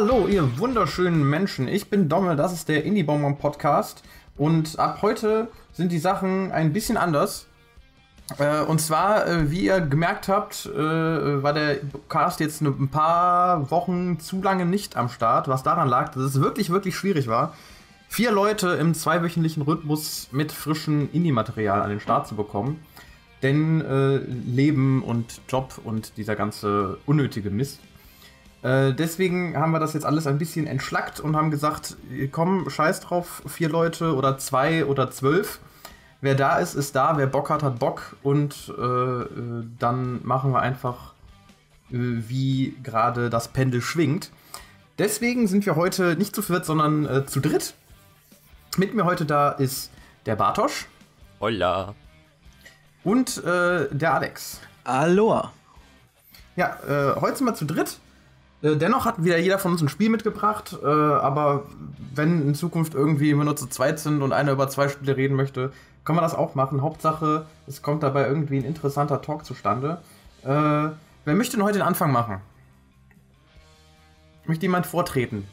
Hallo, ihr wunderschönen Menschen. Ich bin Dommel, das ist der Indie Bonbon Podcast. Und ab heute sind die Sachen ein bisschen anders. Äh, und zwar, äh, wie ihr gemerkt habt, äh, war der Cast jetzt ne, ein paar Wochen zu lange nicht am Start, was daran lag, dass es wirklich, wirklich schwierig war, vier Leute im zweiwöchentlichen Rhythmus mit frischem Indie-Material an den Start zu bekommen. Denn äh, Leben und Job und dieser ganze unnötige Mist. Äh, deswegen haben wir das jetzt alles ein bisschen entschlackt und haben gesagt, komm, scheiß drauf, vier Leute oder zwei oder zwölf. Wer da ist, ist da, wer Bock hat, hat Bock und äh, äh dann machen wir einfach, äh, wie gerade das Pendel schwingt. Deswegen sind wir heute nicht zu viert, sondern äh, zu dritt. Mit mir heute da ist der Bartosch. Holla. Und der Alex. Aloha. Ja, heute sind wir zu dritt. Äh, dennoch hat wieder jeder von uns ein Spiel mitgebracht, äh, aber wenn in Zukunft irgendwie immer nur zu zweit sind und einer über zwei Spiele reden möchte, kann man das auch machen. Hauptsache, es kommt dabei irgendwie ein interessanter Talk zustande. Äh, wer möchte denn heute den Anfang machen? Möchte jemand vortreten?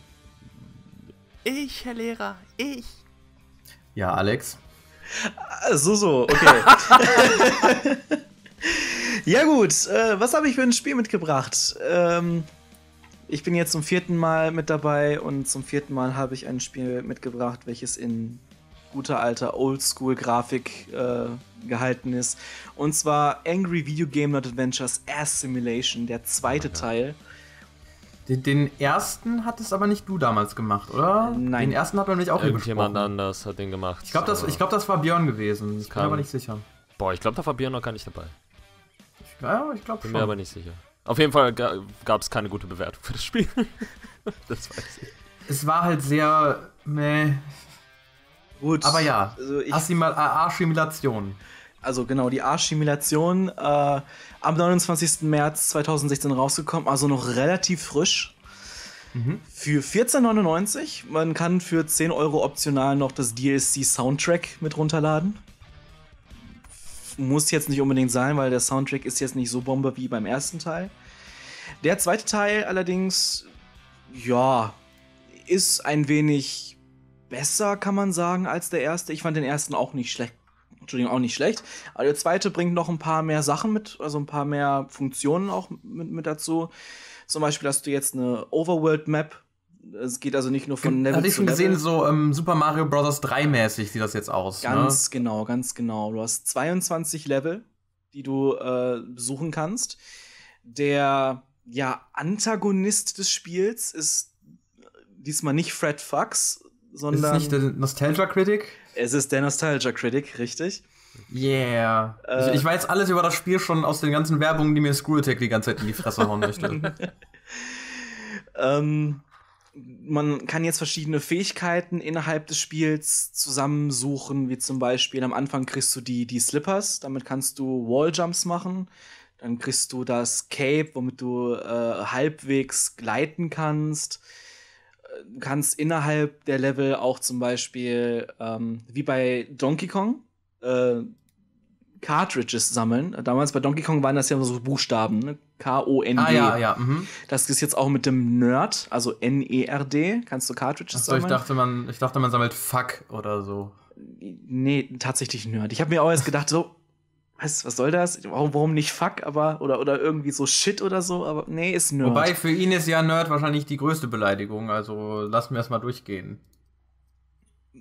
Ich, Herr Lehrer, ich. Ja, Alex. Äh, so, so, okay. ja gut, äh, was habe ich für ein Spiel mitgebracht? Ähm, ich bin jetzt zum vierten Mal mit dabei und zum vierten Mal habe ich ein Spiel mitgebracht, welches in guter alter Oldschool-Grafik äh, gehalten ist. Und zwar Angry Video Game Not Adventures Assimilation, der zweite okay. Teil. Den, den, ersten hattest aber nicht du damals gemacht, oder? Nein. Den ersten hat man nämlich auch Irgendjemand anders hat den gemacht. Ich glaube, das, glaub, das war Björn gewesen. Ich bin aber nicht sicher. Boah, ich glaube, da war Björn noch gar nicht dabei. Ich, ja, ich glaube schon. Bin mir aber nicht sicher. Auf jeden Fall gab es keine gute Bewertung für das Spiel. das weiß ich. Es war halt sehr meh. Gut. Aber ja, also Arschimilation. Äh, also genau, die Arschimilation äh, am 29. März 2016 rausgekommen, also noch relativ frisch. Mhm. Für 14,99. Man kann für 10 Euro optional noch das DLC Soundtrack mit runterladen muss jetzt nicht unbedingt sein, weil der Soundtrack ist jetzt nicht so Bombe wie beim ersten Teil. Der zweite Teil allerdings, ja, ist ein wenig besser, kann man sagen, als der erste. Ich fand den ersten auch nicht schlecht. Entschuldigung, auch nicht schlecht. Aber der zweite bringt noch ein paar mehr Sachen mit, also ein paar mehr Funktionen auch mit, mit dazu. Zum Beispiel hast du jetzt eine Overworld-Map, es geht also nicht nur von Level Hatte ich schon gesehen, so ähm, Super Mario Bros. 3 mäßig sieht das jetzt aus. Ne? Ganz ne? genau, ganz genau. Du hast 22 Level, die du äh, besuchen kannst. Der ja, Antagonist des Spiels ist diesmal nicht Fred Fox, sondern. Ist nicht der Nostalgia Critic? Es ist der Nostalgia Critic, richtig. Yeah. Also, äh, also ich weiß alles über das Spiel schon aus den ganzen Werbungen, die mir Screw Attack die ganze Zeit in die Fresse hauen möchte. ähm, man kann jetzt verschiedene Fähigkeiten innerhalb des Spiels zusammensuchen, wie zum Beispiel am Anfang kriegst du die, die Slippers, damit kannst du Walljumps machen. Dann kriegst du das Cape, womit du äh, halbwegs gleiten kannst. Du äh, kannst innerhalb der Level auch zum Beispiel, ähm, wie bei Donkey Kong, äh, Cartridges sammeln. Damals bei Donkey Kong waren das ja so Buchstaben, ne? K-O-N-G. Ah, ja, ja. Mhm. Das ist jetzt auch mit dem Nerd, also N-E-R-D, kannst du Cartridges Achso, sammeln. Ich dachte, man, ich dachte, man sammelt Fuck oder so. Nee, tatsächlich Nerd. Ich habe mir auch erst gedacht, so, was, was soll das? Warum, warum nicht Fuck, aber, oder, oder irgendwie so Shit oder so, aber nee, ist Nerd. Wobei, für ihn ist ja Nerd wahrscheinlich die größte Beleidigung, also lassen wir es mal durchgehen.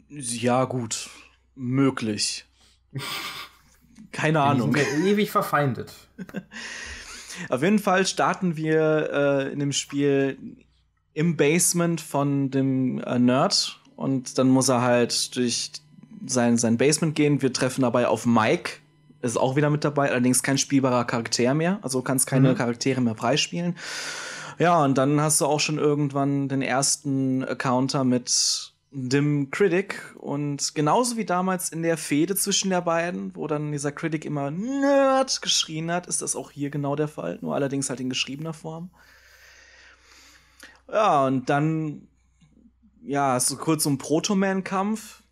Ja, gut. Möglich. Keine die Ahnung. Sind ewig verfeindet. Auf jeden Fall starten wir äh, in dem Spiel im Basement von dem äh, Nerd und dann muss er halt durch sein, sein Basement gehen. Wir treffen dabei auf Mike, ist auch wieder mit dabei, allerdings kein spielbarer Charakter mehr, also kannst keine mhm. Charaktere mehr freispielen. Ja, und dann hast du auch schon irgendwann den ersten Counter mit dem Critic und genauso wie damals in der Fehde zwischen der beiden, wo dann dieser Critic immer Nerd geschrien hat, ist das auch hier genau der Fall, nur allerdings halt in geschriebener Form. Ja, und dann, ja, hast du kurz so einen Proto-Man-Kampf,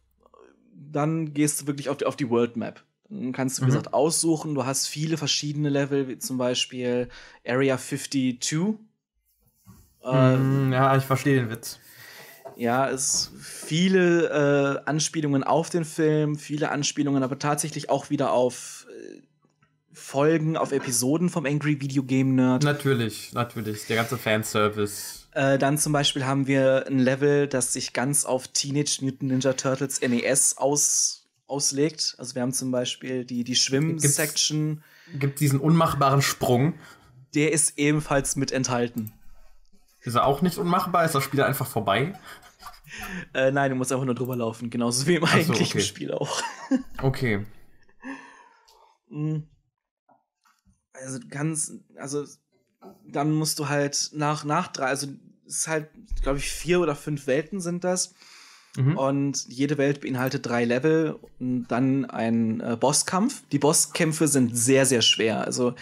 dann gehst du wirklich auf die, auf die World Map. Dann kannst du, wie mhm. gesagt, aussuchen, du hast viele verschiedene Level, wie zum Beispiel Area 52. Äh, mm, ja, ich verstehe den Witz. Ja, es viele äh, Anspielungen auf den Film, viele Anspielungen, aber tatsächlich auch wieder auf äh, Folgen, auf Episoden vom Angry Video Game Nerd. Natürlich, natürlich, der ganze Fanservice. Äh, dann zum Beispiel haben wir ein Level, das sich ganz auf Teenage Mutant Ninja Turtles NES aus, auslegt. Also wir haben zum Beispiel die, die Schwimm-Section. Gibt diesen unmachbaren Sprung. Der ist ebenfalls mit enthalten. Ist er auch nicht unmachbar? Ist das Spiel einfach vorbei? Äh, nein, du musst einfach nur drüber laufen, genauso wie im eigentlichen so, okay. Spiel auch. okay. Hm. Also ganz, also dann musst du halt nach, nach drei, also es ist halt, glaube ich, vier oder fünf Welten sind das. Mhm. Und jede Welt beinhaltet drei Level und dann ein äh, Bosskampf. Die Bosskämpfe sind sehr, sehr schwer. Also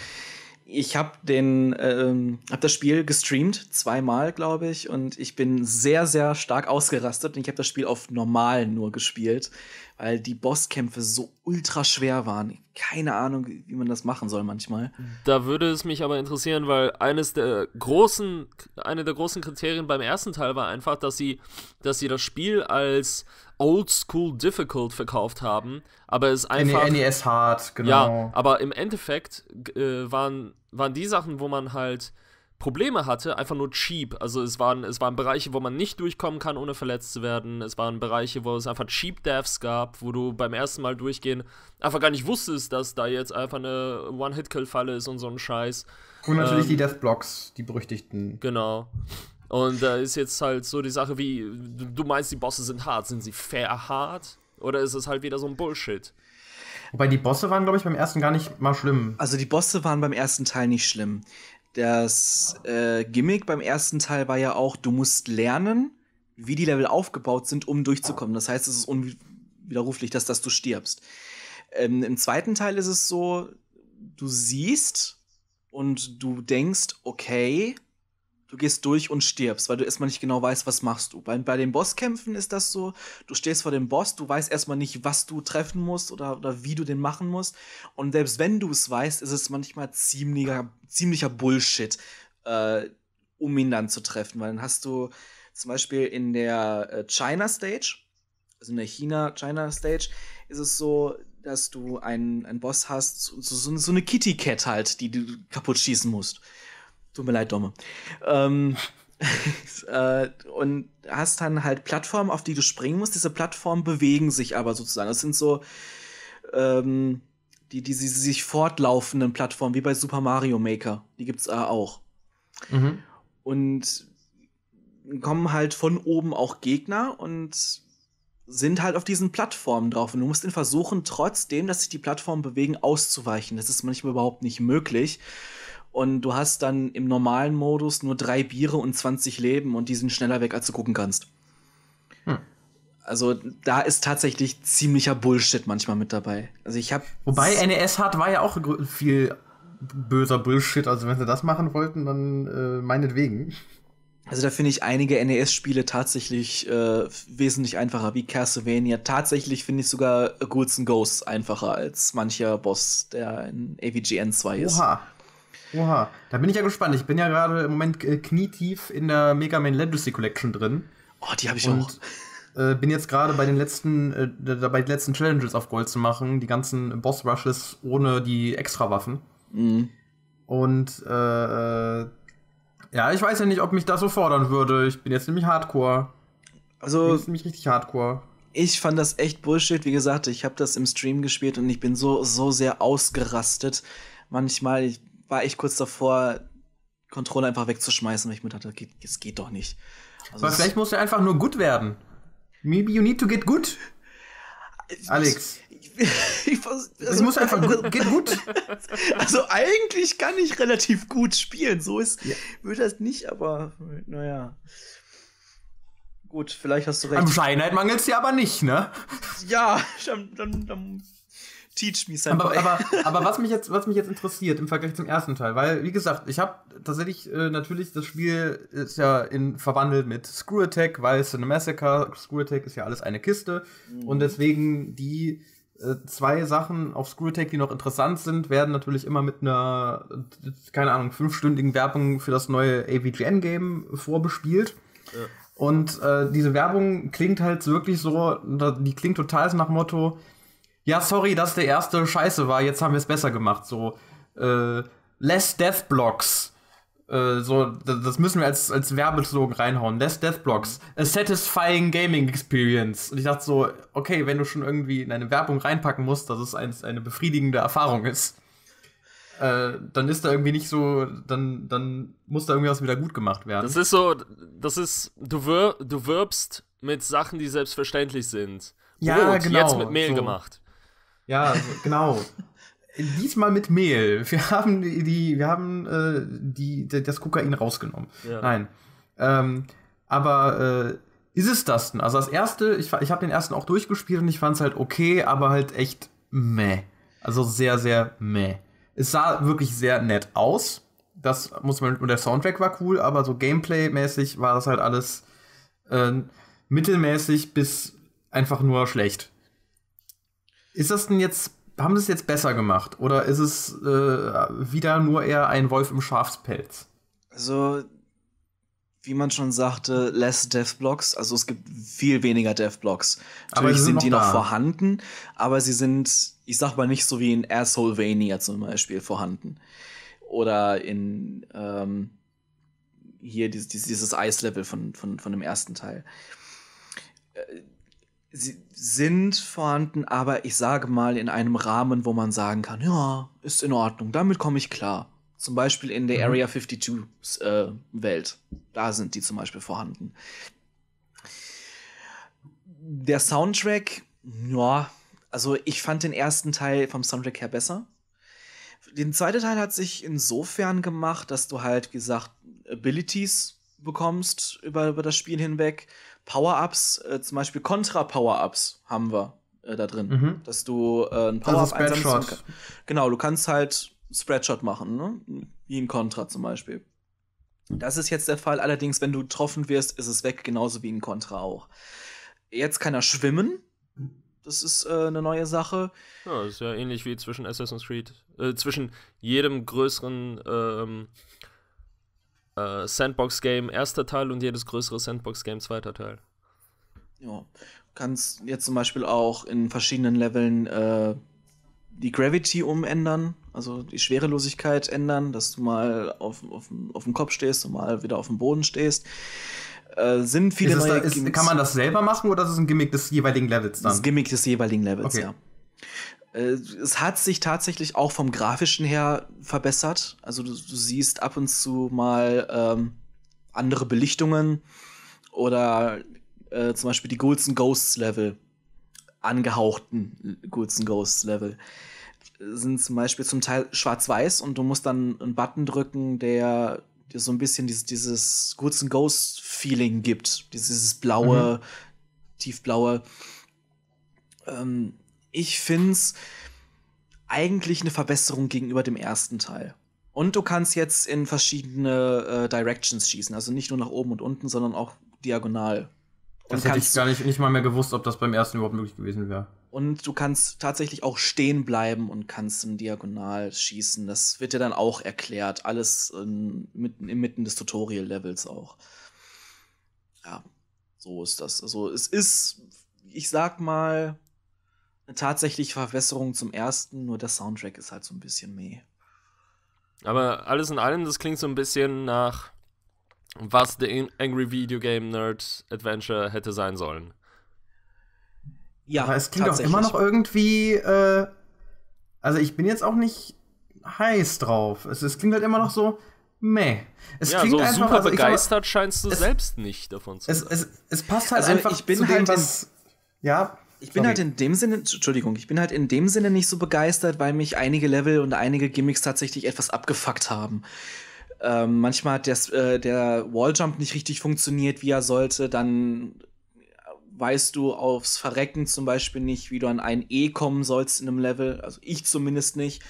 ich habe den, ähm, habe das Spiel gestreamt zweimal, glaube ich, und ich bin sehr, sehr stark ausgerastet. Und ich habe das Spiel auf normal nur gespielt, weil die Bosskämpfe so ultra schwer waren. Keine Ahnung, wie man das machen soll manchmal. Da würde es mich aber interessieren, weil eines der großen, eine der großen Kriterien beim ersten Teil war einfach, dass sie, dass sie das Spiel als Oldschool Difficult verkauft haben, aber es e einfach. NES Hard, genau. Ja, aber im Endeffekt äh, waren, waren die Sachen, wo man halt Probleme hatte, einfach nur cheap. Also es waren, es waren Bereiche, wo man nicht durchkommen kann, ohne verletzt zu werden. Es waren Bereiche, wo es einfach cheap Deaths gab, wo du beim ersten Mal durchgehen einfach gar nicht wusstest, dass da jetzt einfach eine One-Hit-Kill-Falle ist und so ein Scheiß. Und natürlich ähm, die Deathblocks, die berüchtigten. Genau. Und da äh, ist jetzt halt so die Sache wie, du meinst, die Bosse sind hart. Sind sie fair hart? Oder ist es halt wieder so ein Bullshit? Wobei die Bosse waren, glaube ich, beim ersten gar nicht mal schlimm. Also die Bosse waren beim ersten Teil nicht schlimm. Das äh, Gimmick beim ersten Teil war ja auch, du musst lernen, wie die Level aufgebaut sind, um durchzukommen. Das heißt, es ist unwiderruflich, dass, dass du stirbst. Ähm, Im zweiten Teil ist es so, du siehst und du denkst, okay, du gehst durch und stirbst, weil du erstmal nicht genau weißt, was machst du. Bei, bei den Bosskämpfen ist das so, du stehst vor dem Boss, du weißt erstmal nicht, was du treffen musst oder, oder wie du den machen musst. Und selbst wenn du es weißt, ist es manchmal ziemlicher, ziemlicher Bullshit, äh, um ihn dann zu treffen. Weil dann hast du zum Beispiel in der äh, China Stage, also in der China-China Stage, ist es so, dass du einen, einen Boss hast, so, so, so eine Kitty Cat halt, die du kaputt schießen musst. Tut mir leid, Domme. Ähm, äh, und hast dann halt Plattformen, auf die du springen musst. Diese Plattformen bewegen sich aber sozusagen. Das sind so ähm, die, die, die, die sich fortlaufenden Plattformen, wie bei Super Mario Maker. Die gibt's äh, auch. Mhm. Und kommen halt von oben auch Gegner und sind halt auf diesen Plattformen drauf. Und du musst ihn versuchen, trotzdem, dass sich die Plattformen bewegen, auszuweichen. Das ist manchmal überhaupt nicht möglich und du hast dann im normalen Modus nur drei Biere und 20 Leben und die sind schneller weg, als du gucken kannst. Hm. Also da ist tatsächlich ziemlicher Bullshit manchmal mit dabei. Also ich habe wobei NES hat war ja auch viel böser Bullshit. Also wenn sie das machen wollten, dann äh, meinetwegen. Also da finde ich einige NES-Spiele tatsächlich äh, wesentlich einfacher, wie Castlevania. Tatsächlich finde ich sogar Goods and Ghosts einfacher als mancher Boss, der in AVGN 2 ist. Oha. Oha, da bin ich ja gespannt. Ich bin ja gerade im Moment äh, knietief in der Mega Man Legacy Collection drin. Oh, die habe ich und, auch. Äh, bin jetzt gerade bei den letzten, äh, dabei die letzten Challenges auf Gold zu machen, die ganzen Boss Rushes ohne die Extrawaffen. Mhm. Und äh, ja, ich weiß ja nicht, ob mich das so fordern würde. Ich bin jetzt nämlich Hardcore. Also ich bin nämlich richtig Hardcore ich fand das echt Bullshit. Wie gesagt, ich habe das im Stream gespielt und ich bin so, so sehr ausgerastet. Manchmal, ich, war ich kurz davor, Controller einfach wegzuschmeißen, weil ich mir dachte, das geht, das geht doch nicht. Also Aber vielleicht musst du einfach nur gut werden. Maybe you need to get good. Alex. Muss, ich, muss, also, ich muss also einfach gut, geht gut. Also eigentlich kann ich relativ gut spielen. So ist ja. wird das nicht, aber naja. Gut, vielleicht hast du recht. Am Scheinheit mangelt es dir aber nicht, ne? Ja, dann, dann, dann Teach me Senpai. Aber, aber, aber was, mich jetzt, was mich jetzt interessiert im Vergleich zum ersten Teil, weil, wie gesagt, ich habe tatsächlich äh, natürlich das Spiel ist ja in, verwandelt mit Screw Attack, weil Cinemassacre, Screw Attack ist ja alles eine Kiste mhm. und deswegen die äh, zwei Sachen auf Screw Attack, die noch interessant sind, werden natürlich immer mit einer, keine Ahnung, fünfstündigen Werbung für das neue AVGN-Game vorbespielt. Ja. Und äh, diese Werbung klingt halt wirklich so, die klingt total nach Motto, ja, sorry, dass der erste scheiße war, jetzt haben wir es besser gemacht. So, äh, less Death Blocks. Äh, so, das müssen wir als, als Werbeslogan reinhauen. Less Death Blocks. A satisfying gaming experience. Und ich dachte so, okay, wenn du schon irgendwie in eine Werbung reinpacken musst, dass es ein, eine befriedigende Erfahrung ist, äh, dann ist da irgendwie nicht so, dann, dann muss da irgendwie was wieder gut gemacht werden. Das ist so, das ist, du, wir, du wirbst mit Sachen, die selbstverständlich sind. Ja, Brot, genau. Jetzt mit Mehl so. gemacht. Ja, genau. Diesmal mit Mehl. Wir haben die, wir haben äh, die, das Kokain rausgenommen. Ja. Nein. Ähm, aber äh, ist es das denn? Also das erste, ich, ich habe den ersten auch durchgespielt und ich fand es halt okay, aber halt echt meh. Also sehr, sehr meh. Es sah wirklich sehr nett aus. Das muss man, und der Soundtrack war cool, aber so Gameplay-mäßig war das halt alles äh, mittelmäßig bis einfach nur schlecht. Ist das denn jetzt, haben sie es jetzt besser gemacht? Oder ist es äh, wieder nur eher ein Wolf im Schafspelz? Also, wie man schon sagte, less Deathblocks. Also es gibt viel weniger Deathblocks. Natürlich sind, sind, die noch, noch vorhanden, aber sie sind, ich sag mal, nicht so wie in Assholevania zum Beispiel vorhanden. Oder in ähm, hier dieses, dieses Eislevel von, von, von dem ersten Teil. Äh, sie sind vorhanden, aber ich sage mal in einem Rahmen, wo man sagen kann, ja, ist in Ordnung, damit komme ich klar. Zum Beispiel in der mhm. Area 52 äh, Welt. Da sind die zum Beispiel vorhanden. Der Soundtrack, ja, also ich fand den ersten Teil vom Soundtrack her besser. Den zweiten Teil hat sich insofern gemacht, dass du halt, wie gesagt, Abilities bekommst über, über das Spiel hinweg Power-Ups, äh, zum Beispiel contra power ups haben wir äh, da drin. Mhm. Dass du äh, ein also Power-Up einsetzt. einsammelst. Genau, du kannst halt Spreadshot machen, ne? Wie ein Contra zum Beispiel. Das ist jetzt der Fall. Allerdings, wenn du getroffen wirst, ist es weg, genauso wie ein Contra auch. Jetzt kann er schwimmen. Das ist äh, eine neue Sache. Ja, das ist ja ähnlich wie zwischen Assassin's Creed, äh, zwischen jedem größeren ähm, äh, Sandbox-Game erster Teil und jedes größere Sandbox-Game zweiter Teil. Ja, kannst jetzt zum Beispiel auch in verschiedenen Leveln äh, die Gravity umändern, also die Schwerelosigkeit ändern, dass du mal auf, auf, auf dem Kopf stehst und mal wieder auf dem Boden stehst. Äh, sind viele ist neue da, ist, Kann man das selber machen oder ist es ein Gimmick des jeweiligen Levels dann? Das ist ein Gimmick des jeweiligen Levels, okay. ja. Äh, es hat sich tatsächlich auch vom Grafischen her verbessert. Also du, du siehst ab und zu mal ähm, andere Belichtungen oder äh, zum Beispiel die Ghouls Ghosts Level, angehauchten Ghouls Ghosts Level, sind zum Beispiel zum Teil schwarz-weiß und du musst dann einen Button drücken, der dir so ein bisschen dieses, dieses Ghouls Ghosts Feeling gibt. Dieses, dieses blaue, mhm. tiefblaue. Ähm, ich finde es eigentlich eine Verbesserung gegenüber dem ersten Teil. Und du kannst jetzt in verschiedene äh, Directions schießen, also nicht nur nach oben und unten, sondern auch diagonal. das hätte ich gar nicht, nicht mal mehr gewusst, ob das beim ersten überhaupt möglich gewesen wäre. Und du kannst tatsächlich auch stehen bleiben und kannst im Diagonal schießen. Das wird dir dann auch erklärt. Alles in, mitten, inmitten des Tutorial-Levels auch. Ja, so ist das. Also es ist, ich sag mal, eine tatsächliche Verbesserung zum ersten, nur der Soundtrack ist halt so ein bisschen meh. Aber alles in allem, das klingt so ein bisschen nach, was The Angry Video Game Nerd Adventure hätte sein sollen. Ja, aber es klingt auch immer noch irgendwie. Äh, also, ich bin jetzt auch nicht heiß drauf. Es, es klingt halt immer noch so. Meh. Es ja, klingt so einfach, super also, begeistert mal, scheinst du es, selbst nicht davon zu sein. Es, es, passt halt also einfach ich bin zu halt dem, was. Ja, ich bin halt Sorry. halt in dem Sinne, Entschuldigung, ich bin halt in dem Sinne nicht so begeistert, weil mich einige Level und einige Gimmicks tatsächlich etwas abgefuckt haben. Ähm, manchmal hat das, äh, der Walljump nicht richtig funktioniert, wie er sollte, dann weißt du aufs Verrecken zum Beispiel nicht, wie du an ein E kommen sollst in einem Level, also ich zumindest nicht.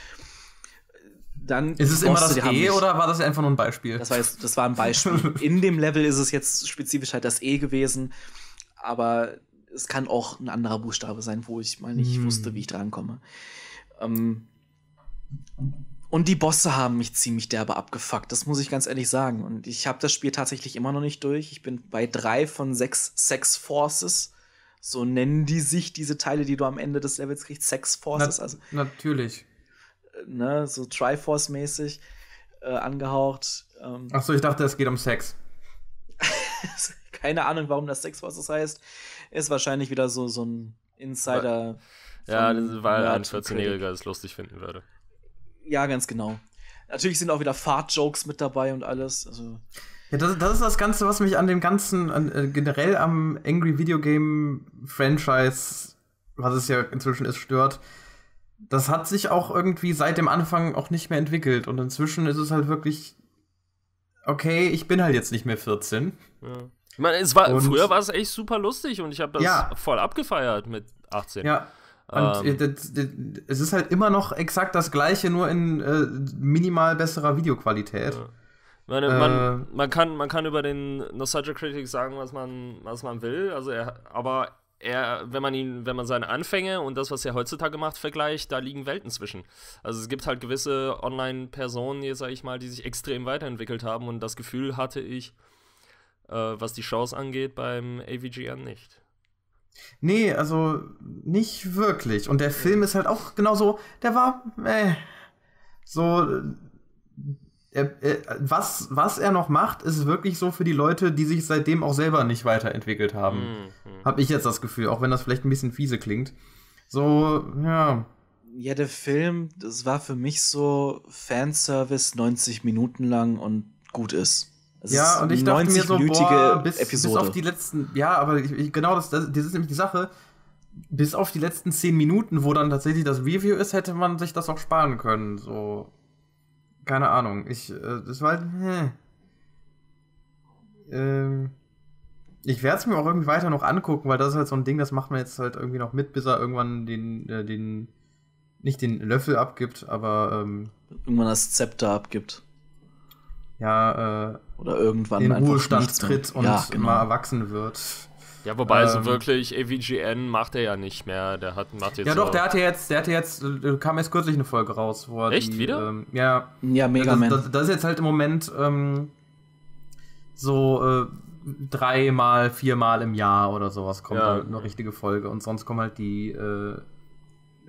Dann ist es immer das E mich, oder war das einfach nur ein Beispiel? Das war, jetzt, das war ein Beispiel. in dem Level ist es jetzt spezifisch halt das E gewesen, aber es kann auch ein anderer Buchstabe sein, wo ich mal nicht hm. wusste, wie ich drankomme. Ähm, und die Bosse haben mich ziemlich derbe abgefuckt, das muss ich ganz ehrlich sagen. Und ich habe das Spiel tatsächlich immer noch nicht durch. Ich bin bei drei von sechs Sex Forces. So nennen die sich diese Teile, die du am Ende des Levels kriegst, Sex Forces. Na also, natürlich. Äh, ne, so Triforce-mäßig äh, angehaucht. Ähm. Achso, ich dachte, es geht um Sex. keine Ahnung, warum das Sex Forces heißt. Ist wahrscheinlich wieder so, so ein Insider. Ja, weil ein 14-Jähriger es lustig finden würde. Ja, ganz genau. Natürlich sind auch wieder Fahrtjokes mit dabei und alles. Also. Ja, das, das, ist das Ganze, was mich an dem ganzen, an, äh, generell am Angry Video Game Franchise, was es ja inzwischen ist, stört. Das hat sich auch irgendwie seit dem Anfang auch nicht mehr entwickelt. Und inzwischen ist es halt wirklich, okay, ich bin halt jetzt nicht mehr 14. Ja meine, es war, und, früher war es echt super lustig und ich habe das ja. voll abgefeiert mit 18. Ja. Und ähm, äh, es ist halt immer noch exakt das gleiche, nur in äh, minimal besserer Videoqualität. Ja. Meine, äh, man, man, kann, man kann über den Nostalgia Critic sagen, was man, was man will. Also er, aber er, wenn man ihn, wenn man seine Anfänge und das, was er heutzutage macht, vergleicht, da liegen Welten zwischen. Also es gibt halt gewisse Online-Personen, hier sage ich mal, die sich extrem weiterentwickelt haben und das Gefühl hatte ich, äh, was die Chance angeht, beim AVGR nicht. Nee, also nicht wirklich. Und der Film ist halt auch genauso, der war äh, so. Er, äh, er, äh, was, was er noch macht, ist wirklich so für die Leute, die sich seitdem auch selber nicht weiterentwickelt haben. Mhm. Hab ich jetzt das Gefühl, auch wenn das vielleicht ein bisschen fiese klingt. So, ja. Ja, der Film, das war für mich so Fanservice 90 Minuten lang und gut ist. Es ja, und ich dachte mir so, boah, bis, bis auf die letzten, ja, aber ich, ich, genau das, das, das ist nämlich die Sache. Bis auf die letzten zehn Minuten, wo dann tatsächlich das Review ist, hätte man sich das auch sparen können. So, keine Ahnung. Ich, äh, das war halt, hm. Ähm, ich werde es mir auch irgendwie weiter noch angucken, weil das ist halt so ein Ding, das macht man jetzt halt irgendwie noch mit, bis er irgendwann den, äh, den, nicht den Löffel abgibt, aber ähm, irgendwann das Zepter abgibt ja, äh, oder irgendwann in Ruhestand tritt und ja, genau. mal erwachsen wird. Ja, wobei also ähm, also wirklich AVGN macht er ja nicht mehr. Der hat macht jetzt Ja, doch, der hatte jetzt, der hatte jetzt äh, kam jetzt kürzlich eine Folge raus, wo Echt die, wieder? Ähm, ja. Ja, also Mega Man. Das, das, ist jetzt halt im Moment ähm, so äh, dreimal, viermal im Jahr oder sowas kommt ja. halt eine richtige Folge und sonst kommen halt die äh,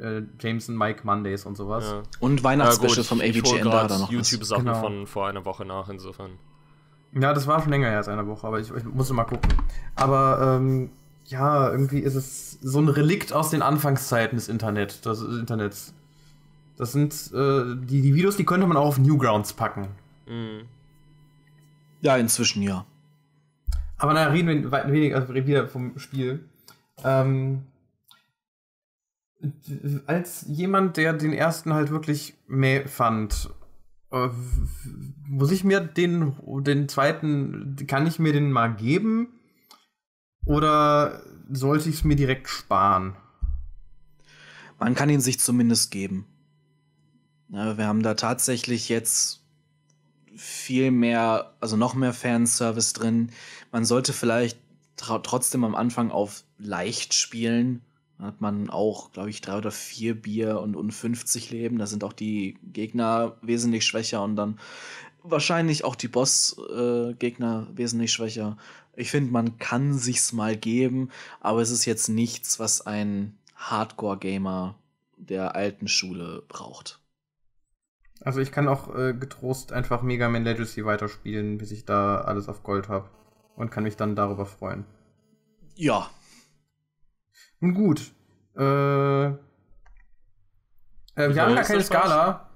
äh, Jameson Mike Mondays und sowas. Ja. Und Weihnachtsspecial ja, vom AVGN da dann noch. YouTube-Sachen genau. von vor einer Woche nach, insofern. Ja, das war schon länger her als eine Woche, aber ich, ich musste mal gucken. Aber ähm, ja, irgendwie ist es so ein Relikt aus den Anfangszeiten des Internet, des Internets. Das sind äh, die, die Videos, die könnte man auch auf Newgrounds packen. Mhm. Ja, inzwischen ja. Aber naja, reden wir weit, weniger also wieder vom Spiel. Ähm, als jemand, der den ersten halt wirklich meh fand, äh, muss ich mir den, den zweiten, kann ich mir den mal geben? Oder sollte ich es mir direkt sparen? Man kann ihn sich zumindest geben. Ne, wir haben da tatsächlich jetzt viel mehr, also noch mehr Fanservice drin. Man sollte vielleicht trotzdem am Anfang auf leicht spielen hat man auch, glaube ich, drei oder vier Bier und, und 50 Leben. Da sind auch die Gegner wesentlich schwächer und dann wahrscheinlich auch die Boss-Gegner äh, wesentlich schwächer. Ich finde, man kann sich's mal geben, aber es ist jetzt nichts, was ein Hardcore-Gamer der alten Schule braucht. Also ich kann auch äh, getrost einfach Mega Man Legacy weiterspielen, bis ich da alles auf Gold habe und kann mich dann darüber freuen. Ja, nun gut. Äh, äh wir haben gar keine Skala.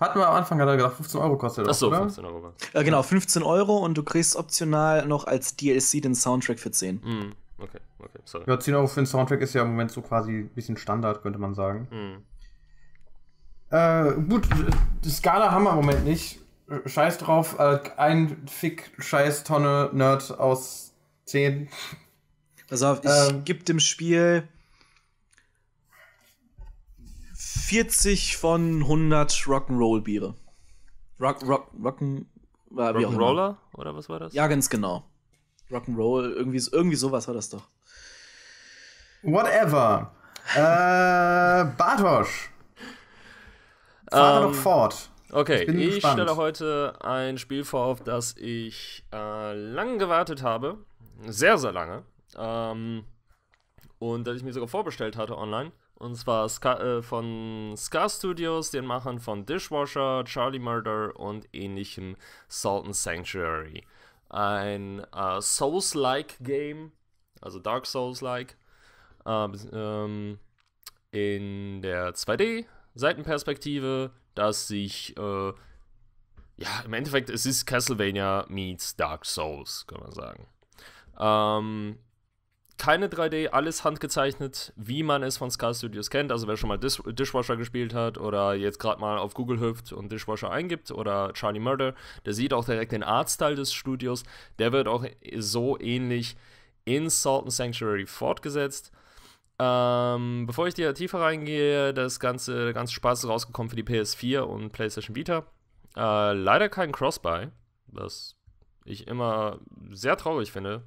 Hatten wir am Anfang gerade gedacht, 15 Euro kostet das. Achso, 15 Euro. Äh, genau, 15 Euro und du kriegst optional noch als DLC den Soundtrack für 10. Mm, okay, okay, sorry. Ja, 10 Euro für den Soundtrack ist ja im Moment so quasi ein bisschen Standard, könnte man sagen. Mm. Äh, gut, die Skala haben wir im Moment nicht. Scheiß drauf, äh, ein Fick-Scheiß-Tonne-Nerd aus 10. Pass auf, ich ähm, gebe dem Spiel 40 von 100 Rock'n'Roll Biere. Rock, Rock, Rock'n, äh, Rock'n'Roller? Oder was war das? Ja, ganz genau. Rock'n'Roll, irgendwie, irgendwie sowas war das doch. Whatever. äh, Bartosch. Fahre um, ähm, doch fort. Okay, ich, ich stelle heute ein Spiel vor, auf das ich äh, lang gewartet habe. Sehr, sehr lange. Ähm, und das ich mir sogar vorbestellt hatte online. Und zwar Ska äh, von Scar Studios, den Machern von Dishwasher, Charlie Murder und ähnlichem Sultan Sanctuary. Ein äh, Souls-like Game, also Dark Souls-like, äh, ähm, in der 2D-Seitenperspektive, das sich, äh, ja, im Endeffekt, es ist Castlevania meets Dark Souls, kann man sagen. Ähm, keine 3D, alles handgezeichnet, wie man es von Sky Studios kennt. Also wer schon mal Dis Dishwasher gespielt hat oder jetzt gerade mal auf Google hüpft und Dishwasher eingibt oder Charlie Murder, der sieht auch direkt den Artstyle des Studios. Der wird auch so ähnlich in Salt and Sanctuary fortgesetzt. Ähm, bevor ich dir tiefer reingehe, das ganze, der ganze Spaß ist rausgekommen für die PS4 und PlayStation Vita. Äh, leider kein Cross-Buy, was ich immer sehr traurig finde,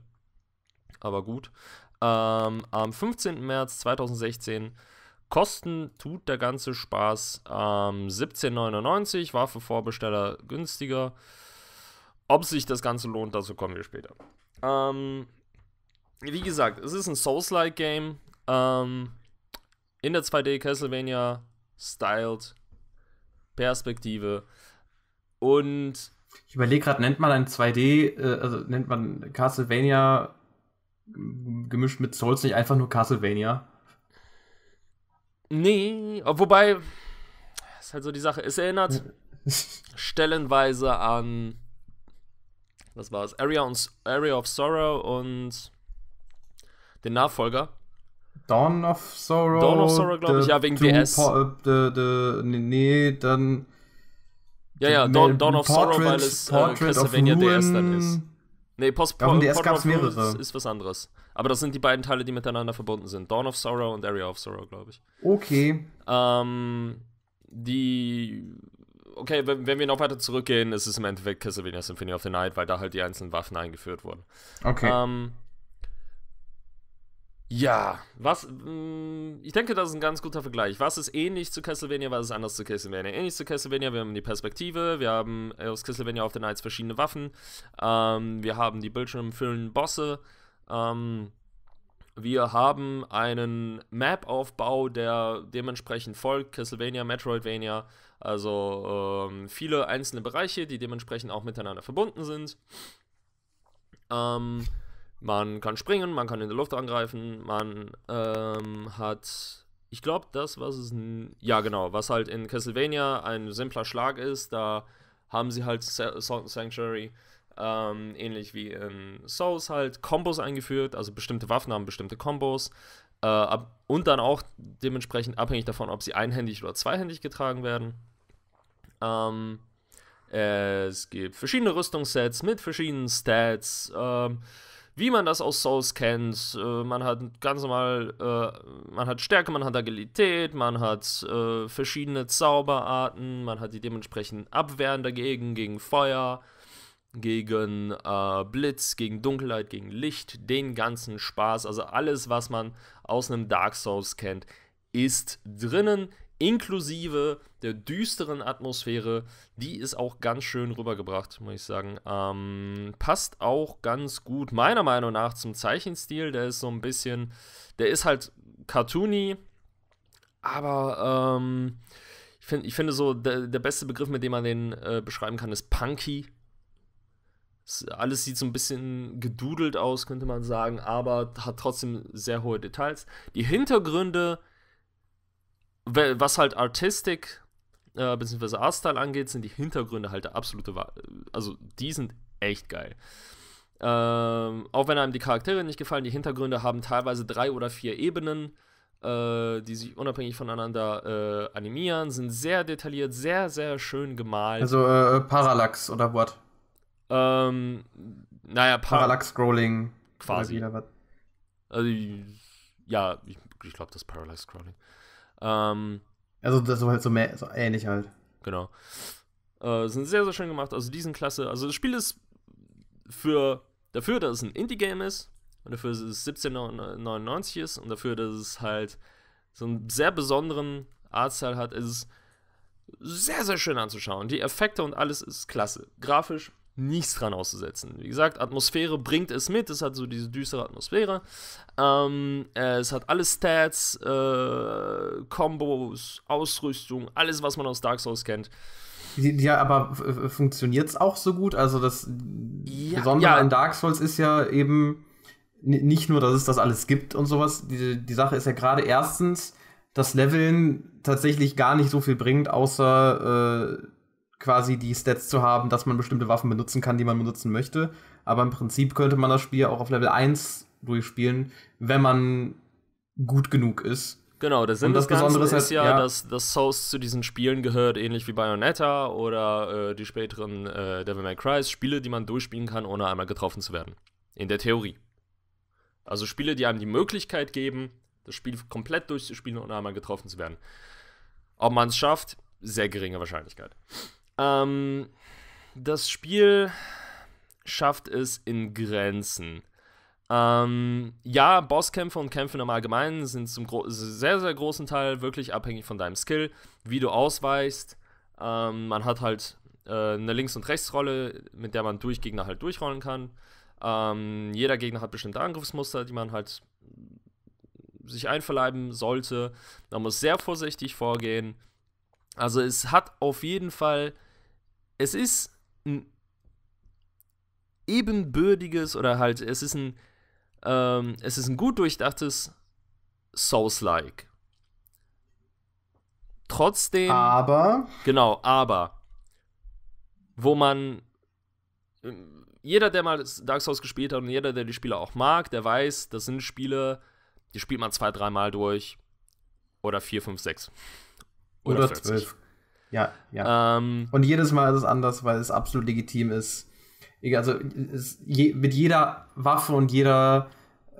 aber gut. Ähm, am 15. März 2016. Kosten tut der ganze Spaß ähm, 17,99, war für Vorbesteller günstiger. Ob sich das Ganze lohnt, dazu kommen wir später. Ähm, wie gesagt, es ist ein Souls-like-Game. Ähm, in der 2D Castlevania styled Perspektive. Und. Ich überlege gerade, nennt man ein 2D, äh, also nennt man Castlevania gemischt mit Souls nicht einfach nur Castlevania? Nee, wobei, ist halt so die Sache, es erinnert stellenweise an, was war es, Area, und, Area of Sorrow und den Nachfolger. Dawn of Sorrow. Dawn of Sorrow, glaube ich, ja, wegen DS. Po, de, äh, de, nee, nee, dann. Ja, ja, Dawn, Dawn of Portrait, Sorrow, weil es äh, Castlevania DS dann ist. Nee, Post Darum, Portal gab es mehrere. Ist, was anderes. Aber das sind die beiden Teile, die miteinander verbunden sind. Dawn of Sorrow und Area of Sorrow, glaube ich. Okay. Ähm, die okay, wenn, wenn, wir noch weiter zurückgehen, ist es im Endeffekt Castlevania Symphony of the Night, weil da halt die einzelnen Waffen eingeführt wurden. Okay. Ähm, ja, was. Mh, mm, ich denke, das ist ein ganz guter Vergleich. Was ist ähnlich zu Castlevania, was ist anders zu Castlevania? Ähnlich zu Castlevania, wir haben die Perspektive, wir haben äh, aus Castlevania auf den Nights verschiedene Waffen, ähm, wir haben die bildschirmfüllenden Bosse, ähm, wir haben einen Map-Aufbau, der dementsprechend folgt: Castlevania, Metroidvania, also ähm, viele einzelne Bereiche, die dementsprechend auch miteinander verbunden sind. Ähm. Man kann springen, man kann in der Luft angreifen, man ähm, hat, ich glaube, das, was es, ja genau, was halt in Castlevania ein simpler Schlag ist, da haben sie halt Salt and Sanctuary, ähm, ähnlich wie in Souls halt, Combos eingeführt, also bestimmte Waffen haben bestimmte Combos. Äh, ab, und dann auch dementsprechend abhängig davon, ob sie einhändig oder zweihändig getragen werden. Ähm, es gibt verschiedene Rüstungssets mit verschiedenen Stats. Ähm, wie man das aus Souls kennt. Äh, man hat ganz normal, äh, man hat Stärke, man hat Agilität, man hat äh, verschiedene Zauberarten, man hat die dementsprechend Abwehren dagegen, gegen Feuer, gegen äh, Blitz, gegen Dunkelheit, gegen Licht, den ganzen Spaß. Also alles, was man aus einem Dark Souls kennt, ist drinnen inklusive der düsteren Atmosphäre. Die ist auch ganz schön rübergebracht, muss ich sagen. Ähm, passt auch ganz gut, meiner Meinung nach, zum Zeichenstil. Der ist so ein bisschen, der ist halt cartoony, aber ähm, ich, find, ich finde so, der, der, beste Begriff, mit dem man den äh, beschreiben kann, ist punky. alles sieht so ein bisschen gedudelt aus, könnte man sagen, aber hat trotzdem sehr hohe Details. Die Hintergründe was halt Artistik äh, bzw. Artstyle angeht, sind die Hintergründe halt der absolute, Wa also die sind echt geil. Ähm, auch wenn einem die Charaktere nicht gefallen, die Hintergründe haben teilweise drei oder vier Ebenen, äh, die sich unabhängig voneinander äh, animieren, sind sehr detailliert, sehr, sehr schön gemalt. Also äh, äh Parallax oder what? Ähm, naja, Par Parallax-Scrolling. Quasi. Also, ja, ich, ich glaube, das ist Parallax-Scrolling. Ähm, also das ist halt so, mehr, so ähnlich halt. Genau. Äh, sind sehr, sehr schön gemacht. Also diesen klasse. Also das Spiel ist für dafür, dass es ein Indie-Game ist und dafür, dass es 1799 ist und dafür, dass es halt so einen sehr besonderen Artstyle hat, ist es sehr, sehr schön anzuschauen. Die Effekte und alles ist klasse. Grafisch nichts dran auszusetzen. Wie gesagt, Atmosphäre bringt es mit, es hat so diese düstere Atmosphäre. Ähm, äh, es hat alle Stats, äh, Combos, Ausrüstung, alles, was man aus Dark Souls kennt. Ja, aber funktioniert es auch so gut? Also das ja, Besondere ja. an Dark Souls ist ja eben nicht nur, dass es das alles gibt und sowas. Die, die Sache ist ja gerade erstens, dass Leveln tatsächlich gar nicht so viel bringt, außer äh, quasi die Stats zu haben, dass man bestimmte Waffen benutzen kann, die man benutzen möchte. Aber im Prinzip könnte man das Spiel auch auf Level 1 durchspielen, wenn man gut genug ist. Genau, der Sinn des Ganzen ist, halt, ja, ja, dass, das Souls zu diesen Spielen gehört, ähnlich wie Bayonetta oder äh, die späteren äh, Devil May Cry, Spiele, die man durchspielen kann, ohne einmal getroffen zu werden. In der Theorie. Also Spiele, die einem die Möglichkeit geben, das Spiel komplett durchzuspielen, ohne einmal getroffen zu werden. Ob man es schafft, sehr geringe Wahrscheinlichkeit. Ähm, das Spiel schafft es in Grenzen. Ähm, ja, Bosskämpfe und Kämpfe im Allgemeinen sind zum sehr, sehr großen Teil wirklich abhängig von deinem Skill, wie du ausweichst. Ähm, man hat halt äh, eine Links- und Rechtsrolle, mit der man durch Gegner halt durchrollen kann. Ähm, jeder Gegner hat bestimmte Angriffsmuster, die man halt sich einverleiben sollte. Man muss sehr vorsichtig vorgehen. Also es hat auf jeden Fall es ist ein ebenbürdiges oder halt, es ist ein, ähm, es ist ein gut durchdachtes Souls-like. Trotzdem. Aber. Genau, aber. Wo man. Ähm, jeder, der mal Dark Souls gespielt hat und jeder, der die Spiele auch mag, der weiß, das sind Spiele, die spielt man zwei, dreimal durch. Oder vier, fünf, sechs. Oder, oder 40. zwölf. Ja, ja. Ähm, und jedes Mal ist es anders, weil es absolut legitim ist. Also je, mit jeder Waffe und jeder,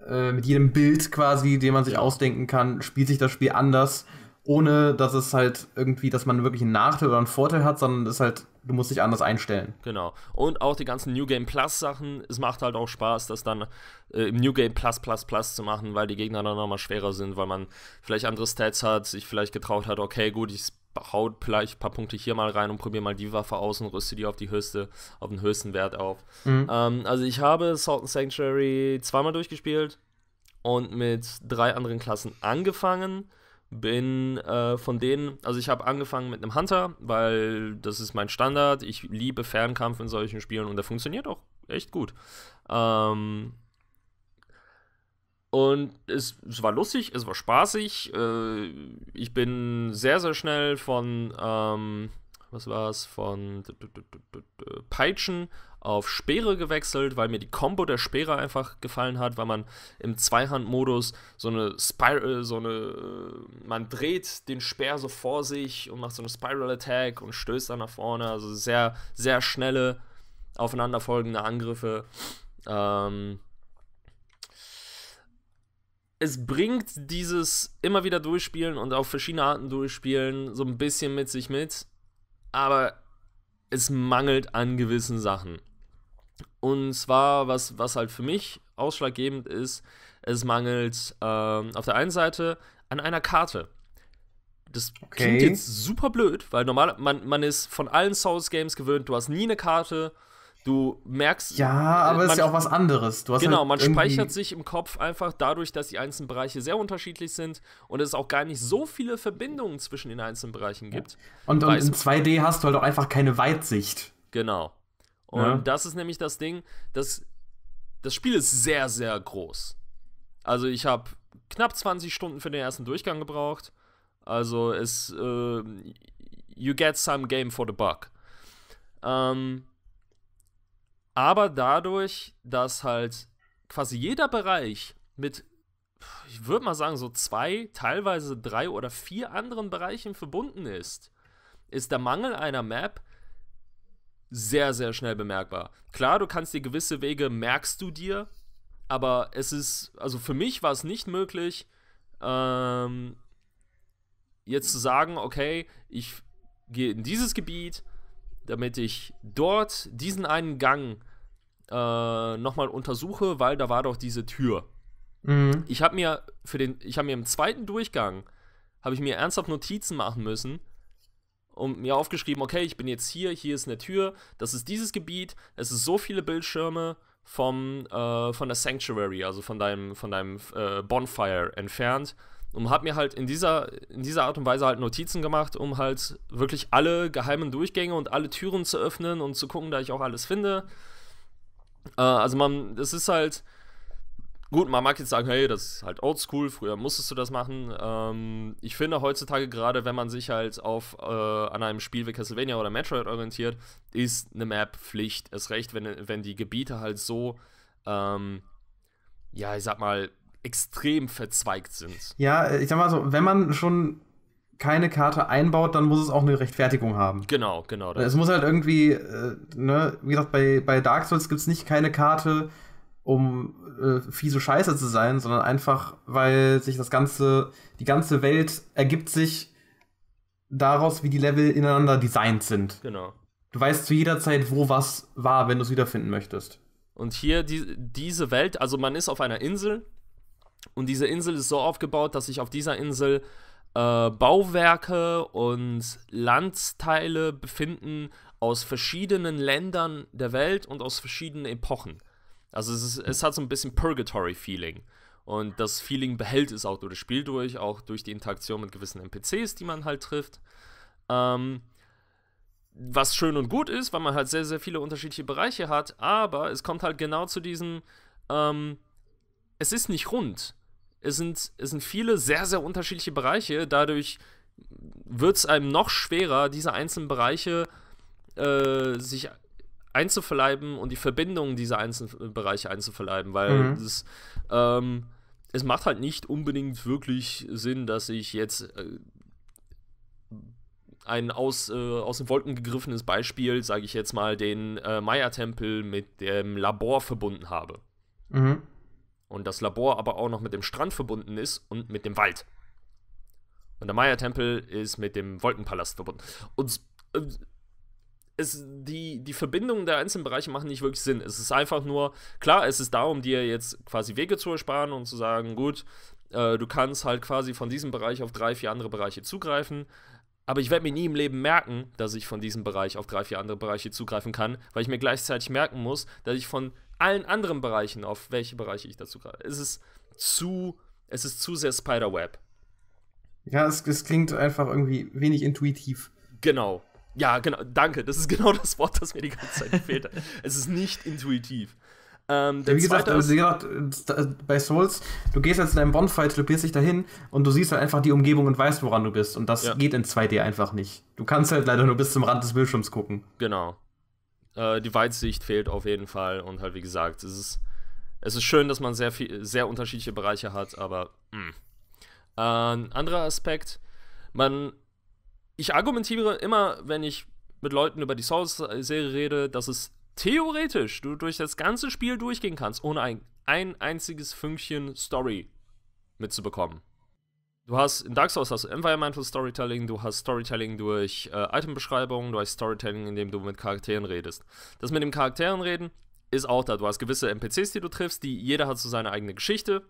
äh, mit jedem Bild quasi, den man sich ausdenken kann, spielt sich das Spiel anders, ohne dass es halt irgendwie, dass man wirklich einen Nachteil oder einen Vorteil hat, sondern es halt, du musst dich anders einstellen. Genau. Und auch die ganzen New Game Plus Sachen, es macht halt auch Spaß, das dann äh, im New Game Plus Plus Plus zu machen, weil die Gegner dann nochmal schwerer sind, weil man vielleicht andere Stats hat, sich vielleicht getraut hat, okay, gut, ich haut vielleicht ein paar Punkte hier mal rein und probiere mal die Waffe aus und rüste die auf die höchste, auf den höchsten Wert auf. Mhm. Ähm, also ich habe Salt and Sanctuary zweimal durchgespielt und mit drei anderen Klassen angefangen. Bin äh, von denen, also ich habe angefangen mit einem Hunter, weil das ist mein Standard. Ich liebe Fernkampf in solchen Spielen und der funktioniert auch echt gut. Ähm, und es, es, war lustig, es war spaßig. Äh, ich bin sehr, sehr schnell von, ähm, was war's, von Peitschen auf Speere gewechselt, weil mir die Combo der Speere einfach gefallen hat, weil man im Zweihandmodus so eine Spiral, äh, so eine, äh, man dreht den Speer so vor sich und macht so eine Spiral Attack und stößt dann nach vorne. Also sehr, sehr schnelle aufeinanderfolgende Angriffe. Ähm, es bringt dieses immer wieder durchspielen und auf verschiedene Arten durchspielen so ein bisschen mit sich mit, aber es mangelt an gewissen Sachen. Und zwar, was, was halt für mich ausschlaggebend ist, es mangelt ähm, auf der einen Seite an einer Karte. Das okay. klingt jetzt super blöd, weil normal man, man ist von allen Souls Games gewöhnt, du hast nie eine Karte, Du merkst. Ja, aber es ist ja auch was anderes. genau, halt man speichert sich im Kopf einfach dadurch, dass die einzelnen Bereiche sehr unterschiedlich sind und es auch gar nicht so viele Verbindungen zwischen den einzelnen Bereichen gibt. Und, und in 2D hast du halt auch einfach keine Weitsicht. Genau. Und ja. das ist nämlich das Ding, dass das Spiel ist sehr, sehr groß. Also ich habe knapp 20 Stunden für den ersten Durchgang gebraucht. Also es, äh, you get some game for the buck. Ähm, aber dadurch, dass halt quasi jeder Bereich mit, ich würde mal sagen, so zwei, teilweise drei oder vier anderen Bereichen verbunden ist, ist der Mangel einer Map sehr, sehr schnell bemerkbar. Klar, du kannst dir gewisse Wege, merkst du dir, aber es ist, also für mich war es nicht möglich, ähm, jetzt zu sagen, okay, ich gehe in dieses Gebiet, damit ich dort diesen einen Gang äh, nochmal untersuche, weil da war doch diese Tür. Mhm. Ich habe mir für den, ich habe mir im zweiten Durchgang habe ich mir ernsthaft Notizen machen müssen und mir aufgeschrieben, okay, ich bin jetzt hier, hier ist eine Tür, das ist dieses Gebiet, es ist so viele Bildschirme vom äh, von der Sanctuary, also von deinem von deinem äh, Bonfire entfernt und habe mir halt in dieser, in dieser Art und Weise halt Notizen gemacht, um halt wirklich alle geheimen Durchgänge und alle Türen zu öffnen und zu gucken, da ich auch alles finde. Äh, also man, es ist halt, gut, man mag jetzt sagen, hey, das ist halt oldschool, früher musstest du das machen. Ähm, ich finde heutzutage gerade, wenn man sich halt auf, äh, an einem Spiel wie Castlevania oder Metroid orientiert, ist eine Map Pflicht. Erst recht, wenn, wenn die Gebiete halt so, ähm, ja, ich sag mal, extrem verzweigt sind. Ja, äh, ich sag mal so, wenn man schon keine Karte einbaut, dann muss es auch eine Rechtfertigung haben. Genau, genau. Es muss halt irgendwie, äh, ne, wie gesagt, bei, bei Dark Souls gibt es nicht keine Karte, um äh, fiese Scheiße zu sein, sondern einfach, weil sich das ganze, die ganze Welt ergibt sich daraus, wie die Level ineinander designt sind. Genau. Du weißt zu jeder Zeit, wo was war, wenn du es wiederfinden möchtest. Und hier die, diese Welt, also man ist auf einer Insel, und diese Insel ist so aufgebaut, dass sich auf dieser Insel äh, Bauwerke und Landteile befinden aus verschiedenen Ländern der Welt und aus verschiedenen Epochen. Also es, ist, es hat so ein bisschen Purgatory-Feeling. Und das Feeling behält es auch durch das Spiel durch, auch durch die Interaktion mit gewissen NPCs, die man halt trifft. Ähm, was schön und gut ist, weil man halt sehr, sehr viele unterschiedliche Bereiche hat, aber es kommt halt genau zu diesem, ähm, es ist nicht rund. Es sind, es sind viele sehr, sehr unterschiedliche Bereiche. Dadurch wird es einem noch schwerer, diese einzelnen Bereiche äh, sich einzuverleiben und die Verbindungen dieser einzelnen Bereiche einzuverleiben, weil mhm. das, ähm, es macht halt nicht unbedingt wirklich Sinn, dass ich jetzt äh, ein aus, äh, aus den Wolken gegriffenes Beispiel, sage ich jetzt mal, den äh, Maya-Tempel mit dem Labor verbunden habe. Mhm und das Labor aber auch noch mit dem Strand verbunden ist und mit dem Wald. Und der Maya-Tempel ist mit dem Wolkenpalast verbunden. Und äh, es, die, die Verbindungen der einzelnen Bereiche machen nicht wirklich Sinn. Es ist einfach nur, klar, es ist darum, dir jetzt quasi Wege zu ersparen und zu sagen, gut, äh, du kannst halt quasi von diesem Bereich auf drei, vier andere Bereiche zugreifen. Aber ich werde mir nie im Leben merken, dass ich von diesem Bereich auf drei, vier andere Bereiche zugreifen kann, weil ich mir gleichzeitig merken muss, dass ich von allen anderen Bereichen, auf welche Bereiche ich dazu gerade. Es ist zu, es ist zu sehr Spiderweb. Ja, es, es klingt einfach irgendwie wenig intuitiv. Genau. Ja, genau. Danke. Das ist genau das Wort, das mir die ganze Zeit gefehlt hat. es ist nicht intuitiv. Ähm, ja, wie gesagt, also, wie gesagt, bei Souls, du gehst jetzt in einem Bonfire, teleportierst dich dahin und du siehst halt einfach die Umgebung und weißt, woran du bist. Und das ja. geht in 2D einfach nicht. Du kannst halt leider nur bis zum Rand des Bildschirms gucken. Genau äh, die Weitsicht fehlt auf jeden Fall. Und halt, wie gesagt, es ist, es ist schön, dass man sehr, viel, sehr unterschiedliche Bereiche hat, aber mh. Hm. Ein anderer Aspekt, man, ich argumentiere immer, wenn ich mit Leuten über die Souls-Serie rede, dass es theoretisch du durch das ganze Spiel durchgehen kannst, ohne ein, ein einziges Fünkchen Story mitzubekommen du hast in Dark Souls hast du Environmental Storytelling, du hast Storytelling durch äh, Itembeschreibungen, du hast Storytelling, indem du mit Charakteren redest. Das mit den Charakteren reden ist auch da. Du hast gewisse NPCs, die du triffst, die jeder hat so seine eigene Geschichte,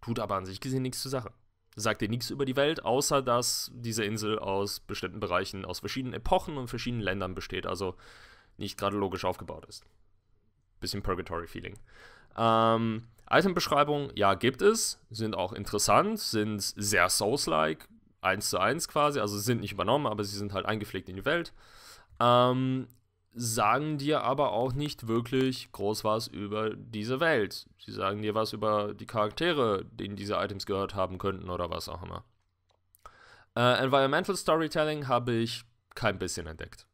tut aber an sich gesehen nichts zur Sache. Sagt dir nichts über die Welt, außer dass diese Insel aus bestimmten Bereichen, aus verschiedenen Epochen und verschiedenen Ländern besteht, also nicht gerade logisch aufgebaut ist. Bisschen Purgatory-Feeling. Ähm, Itembeschreibungen, ja, gibt es, sind auch interessant, sind sehr Souls-like, 1 zu 1 quasi, also sind nicht übernommen, aber sie sind halt eingepflegt in die Welt. Ähm, sagen dir aber auch nicht wirklich groß was über diese Welt. Sie sagen dir was über die Charaktere, denen diese Items gehört haben könnten oder was auch immer. Äh, Environmental Storytelling habe ich kein bisschen entdeckt.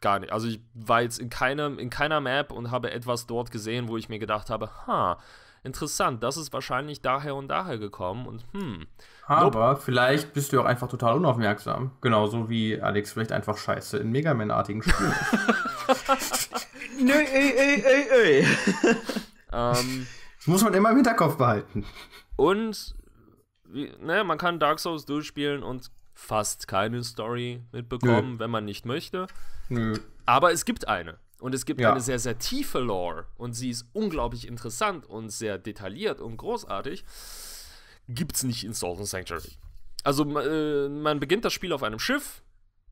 Gar nicht. Also ich war jetzt in, keinem, in keiner Map und habe etwas dort gesehen, wo ich mir gedacht habe, ha, huh, interessant, das ist wahrscheinlich daher und daher gekommen und hm. Aber nope. vielleicht bist du auch einfach total unaufmerksam. Genauso wie Alex vielleicht einfach scheiße in Mega Man-artigen Spielen. Nö, ey, ey, ey, ey. ähm, das muss man immer im Hinterkopf behalten. Und ne, man kann Dark Souls durchspielen und fast keine Story mitbekommen, Nö. wenn man nicht möchte. Nö. Aber es gibt eine. Und es gibt ja. eine sehr, sehr tiefe Lore und sie ist unglaublich interessant und sehr detailliert und großartig. Gibt es nicht in Salt and Sanctuary. Also äh, man beginnt das Spiel auf einem Schiff.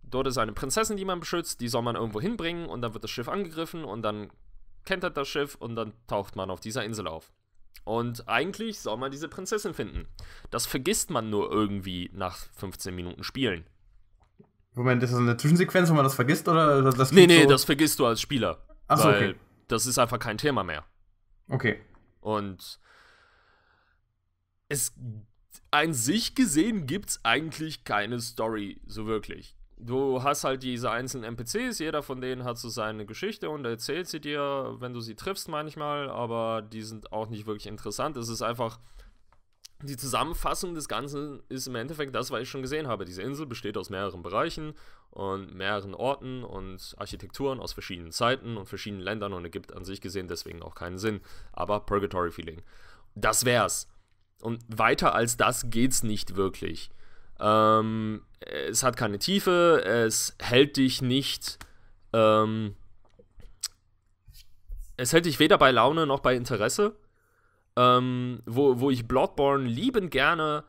Dort ist eine Prinzessin, die man beschützt, die soll man irgendwo hinbringen und dann wird das Schiff angegriffen und dann kentert das Schiff und dann taucht man auf dieser Insel auf. Und eigentlich soll man diese Prinzessin finden. Das vergisst man nur irgendwie nach 15 Minuten Spielen. Moment, ist das eine Zwischensequenz, wo man das vergisst oder das Nee, nee, so? das vergisst du als Spieler. Achso, okay. Das ist einfach kein Thema mehr. Okay. Und es an sich gesehen gibt's eigentlich keine Story so wirklich. Du hast halt diese einzelnen NPCs, jeder von denen hat so seine Geschichte und erzählt sie dir, wenn du sie triffst manchmal, aber die sind auch nicht wirklich interessant. Es ist einfach die Zusammenfassung des Ganzen ist im Endeffekt das, was ich schon gesehen habe. Diese Insel besteht aus mehreren Bereichen und mehreren Orten und Architekturen aus verschiedenen Zeiten und verschiedenen Ländern und ergibt an sich gesehen deswegen auch keinen Sinn. Aber Purgatory Feeling. Das wär's. Und weiter als das geht's nicht wirklich. Ähm, es hat keine Tiefe, es hält dich nicht. Ähm, es hält dich weder bei Laune noch bei Interesse ähm, wo, wo ich Bloodborne liebend gerne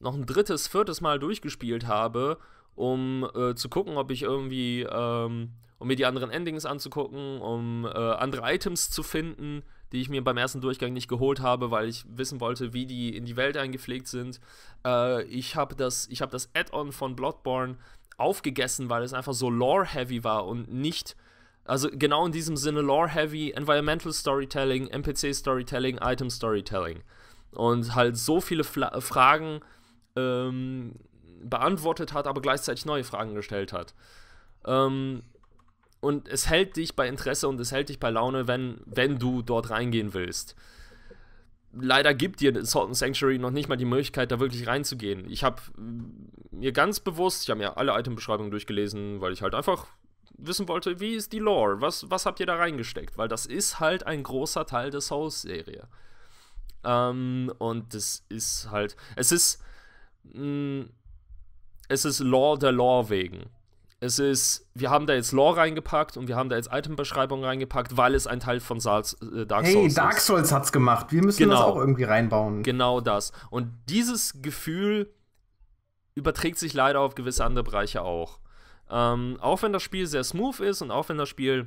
noch ein drittes, viertes Mal durchgespielt habe, um äh, zu gucken, ob ich irgendwie, ähm, um mir die anderen Endings anzugucken, um äh, andere Items zu finden, die ich mir beim ersten Durchgang nicht geholt habe, weil ich wissen wollte, wie die in die Welt eingepflegt sind. Äh, ich habe das, hab das Add-on von Bloodborne aufgegessen, weil es einfach so lore-heavy war und nicht also genau in diesem Sinne Lore-Heavy, Environmental Storytelling, NPC-Storytelling, Item-Storytelling. Und halt so viele Fla Fragen ähm, beantwortet hat, aber gleichzeitig neue Fragen gestellt hat. Ähm, und es hält dich bei Interesse und es hält dich bei Laune, wenn, wenn du dort reingehen willst. Leider gibt dir Salt and Sanctuary noch nicht mal die Möglichkeit, da wirklich reinzugehen. Ich habe äh, mir ganz bewusst, ich habe mir alle Itembeschreibungen durchgelesen, weil ich halt einfach wissen wollte, wie ist die Lore? Was, was habt ihr da reingesteckt? Weil das ist halt ein großer Teil der Souls-Serie. Ähm, und das ist halt. Es ist. Mh, mm, es ist Lore der Lore wegen. Es ist, wir haben da jetzt Lore reingepackt und wir haben da jetzt Itembeschreibungen reingepackt, weil es ein Teil von Salz, äh, Dark Souls ist. Hey, Dark Souls hat's gemacht. Wir müssen genau. das auch irgendwie reinbauen. Genau das. Und dieses Gefühl überträgt sich leider auf gewisse andere Bereiche auch. Ähm, auch wenn das Spiel sehr smooth ist und auch wenn das Spiel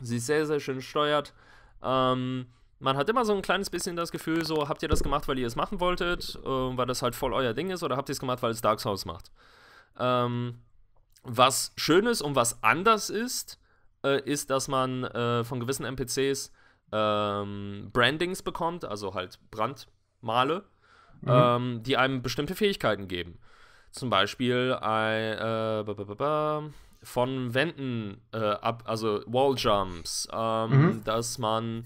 sich sehr, sehr schön steuert, ähm, man hat immer so ein kleines bisschen das Gefühl, so habt ihr das gemacht, weil ihr es machen wolltet, äh, weil das halt voll euer Ding ist, oder habt ihr es gemacht, weil es Dark Souls macht. Ähm, was schön ist und was anders ist, äh, ist, dass man äh, von gewissen NPCs ähm, Brandings bekommt, also halt Brandmale, mhm. ähm, die einem bestimmte Fähigkeiten geben zum Beispiel ein, äh, von Wänden äh, ab, also Walljumps, ähm, mhm. dass man,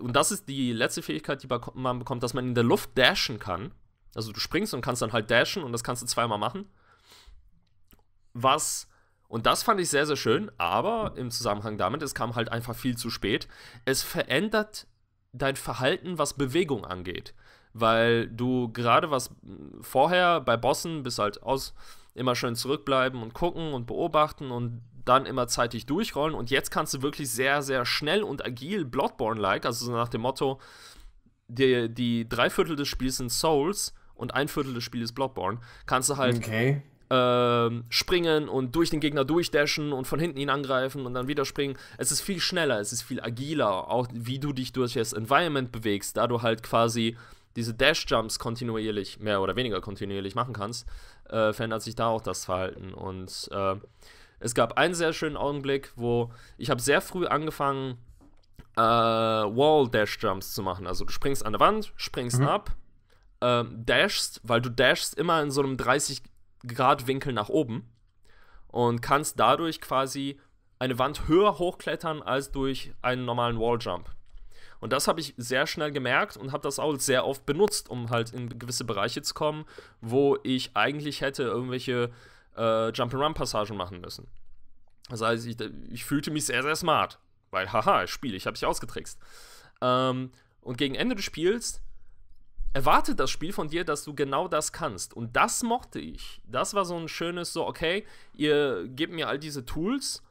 und das ist die letzte Fähigkeit, die man bekommt, dass man in der Luft dashen kann. Also du springst und kannst dann halt dashen und das kannst du zweimal machen. Was, und das fand ich sehr, sehr schön, aber im Zusammenhang damit, es kam halt einfach viel zu spät. Es verändert dein Verhalten, was Bewegung angeht weil du gerade was vorher bei Bossen bis halt aus immer schön zurückbleiben und gucken und beobachten und dann immer zeitig durchrollen. Und jetzt kannst du wirklich sehr, sehr schnell und agil Bloodborne-like, also so nach dem Motto, die, die drei Viertel des Spiels sind Souls und ein Viertel des Spiels ist Bloodborne, kannst du halt okay. äh, springen und durch den Gegner durchdashen und von hinten ihn angreifen und dann wieder springen. Es ist viel schneller, es ist viel agiler, auch wie du dich durch das Environment bewegst, da du halt quasi diese Dash-Jumps kontinuierlich, mehr oder weniger kontinuierlich machen kannst, äh, verändert sich da auch das Verhalten. Und äh, es gab einen sehr schönen Augenblick, wo ich habe sehr früh angefangen, äh, Wall-Dash-Jumps zu machen. Also du springst an der Wand, springst mhm. ab, äh, dashst, weil du dashst immer in so einem 30-Grad-Winkel nach oben und kannst dadurch quasi eine Wand höher hochklettern als durch einen normalen Wall-Jump. Und das habe ich sehr schnell gemerkt und habe das auch sehr oft benutzt, um halt in gewisse Bereiche zu kommen, wo ich eigentlich hätte irgendwelche äh, Jump-and-Run-Passagen machen müssen. Das heißt, ich, ich, fühlte mich sehr, sehr smart, weil haha, Spiel, ich habe dich ausgetrickst. Ähm, und gegen Ende des Spiels erwartet das Spiel von dir, dass du genau das kannst. Und das mochte ich. Das war so ein schönes, so, okay, ihr gebt mir all diese Tools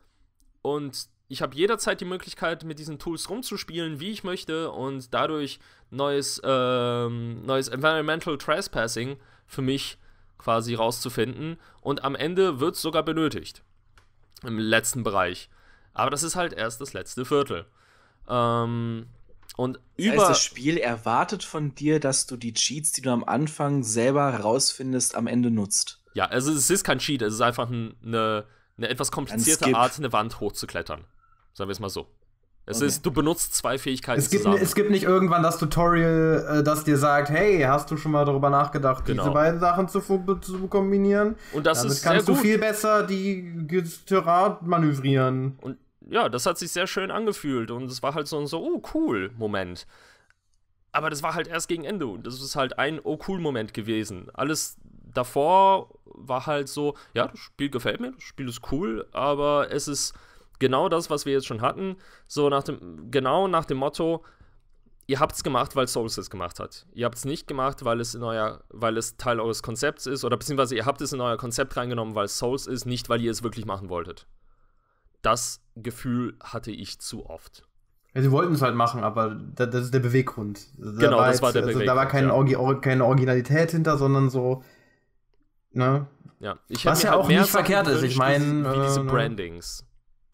und ich habe jederzeit die Möglichkeit, mit diesen Tools rumzuspielen, wie ich möchte und dadurch neues, ähm, neues Environmental Trespassing für mich quasi rauszufinden. Und am Ende wird es sogar benötigt. Im letzten Bereich. Aber das ist halt erst das letzte Viertel. Ähm, und über. Das, das Spiel erwartet von dir, dass du die Cheats, die du am Anfang selber rausfindest, am Ende nutzt. Ja, also es ist kein Cheat, es ist einfach eine, eine etwas komplizierte ein Art, eine Wand hochzuklettern. Sagen wir es mal so. Es okay. ist, du benutzt zwei Fähigkeiten es gibt, zusammen. Es gibt nicht irgendwann das Tutorial, äh, das dir sagt, hey, hast du schon mal darüber nachgedacht, genau. diese beiden Sachen zu, zu, kombinieren? Und das Damit ist kannst sehr gut. du viel besser die Terrat manövrieren. Und ja, das hat sich sehr schön angefühlt und es war halt so ein so, oh cool, Moment. Aber das war halt erst gegen Ende und das ist halt ein oh cool Moment gewesen. Alles davor war halt so, ja, das Spiel gefällt mir, das Spiel ist cool, aber es ist genau das, was wir jetzt schon hatten, so nach dem, genau nach dem Motto, ihr habt es gemacht, weil Souls es gemacht hat. Ihr habt es nicht gemacht, weil es in euer, weil es Teil eures Konzepts ist, oder beziehungsweise ihr habt es in euer Konzept reingenommen, weil Souls ist, nicht weil ihr es wirklich machen wolltet. Das Gefühl hatte ich zu oft. Ja, sie wollten es halt machen, aber das, das ist der Beweggrund. Da genau, war das jetzt, war der also, Beweggrund. Da war kein ja. Orgi, keine Originalität hinter, sondern so, ne? Ja, ich Was ja halt auch nicht verkehrt ist. Ich meine, wie diese äh, ne? Brandings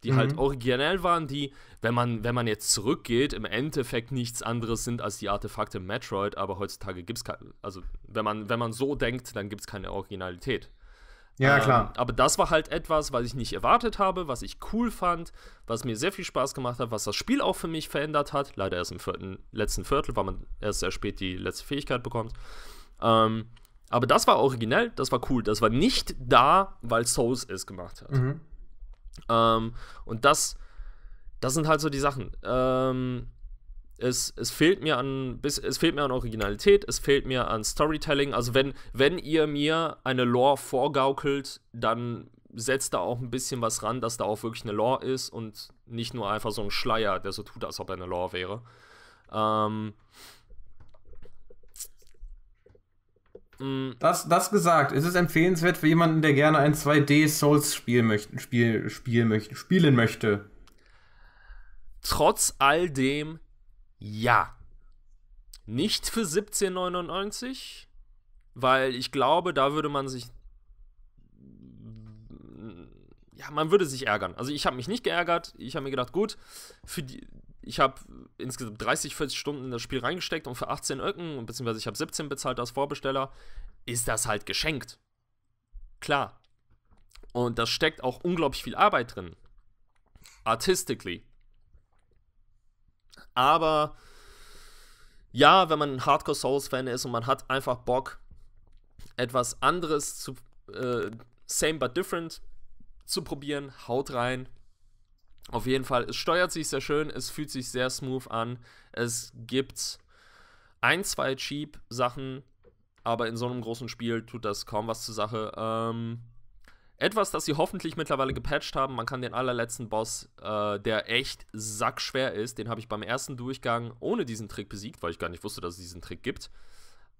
die halt mhm. halt originell waren, die, wenn man, wenn man jetzt zurückgeht, im Endeffekt nichts anderes sind als die Artefakte Metroid, aber heutzutage gibt es keine, also wenn man, wenn man so denkt, dann gibt es keine Originalität. Ja, ähm, klar. Aber das war halt etwas, was ich nicht erwartet habe, was ich cool fand, was mir sehr viel Spaß gemacht hat, was das Spiel auch für mich verändert hat. Leider erst im, vierten, letzten Viertel, weil man erst sehr spät die letzte Fähigkeit bekommt. Ähm, aber das war originell, das war cool. Das war nicht da, weil Souls es gemacht hat. Mhm. Ähm, und das, das sind halt so die Sachen. Ähm, es, es, fehlt mir an es fehlt mir an Originalität, es fehlt mir an Storytelling. Also wenn, wenn ihr mir eine Lore vorgaukelt, dann setzt da auch ein bisschen was ran, dass da auch wirklich eine Lore ist und nicht nur einfach so ein Schleier, der so tut, als ob er eine Lore wäre. Ähm, Mhm. Das, das gesagt, es empfehlenswert für jemanden, der gerne ein 2D-Souls-Spiel möchte, Spiel, Spiel möchte, spielen möchte. Trotz all dem, ja. Nicht für 17,99, weil ich glaube, da würde man sich. Ja, man würde sich ärgern. Also, ich habe mich nicht geärgert. Ich habe mir gedacht, gut, für die, ich habe insgesamt 30, 40 Stunden in das Spiel reingesteckt und für 18 Öcken, beziehungsweise ich habe 17 bezahlt als Vorbesteller, ist das halt geschenkt. Klar. Und da steckt auch unglaublich viel Arbeit drin. Artistically. Aber ja, wenn man ein Hardcore Souls-Fan ist und man hat einfach Bock, etwas anderes zu. Äh, same but different zu probieren, haut rein. Auf jeden Fall, es steuert sich sehr schön, es fühlt sich sehr smooth an. Es gibt ein, zwei Cheap-Sachen, aber in so einem großen Spiel tut das kaum was zur Sache. Ähm, etwas, das sie hoffentlich mittlerweile gepatcht haben, man kann den allerletzten Boss, äh, der echt sackschwer ist, den habe ich beim ersten Durchgang ohne diesen Trick besiegt, weil ich gar nicht wusste, dass es diesen Trick gibt.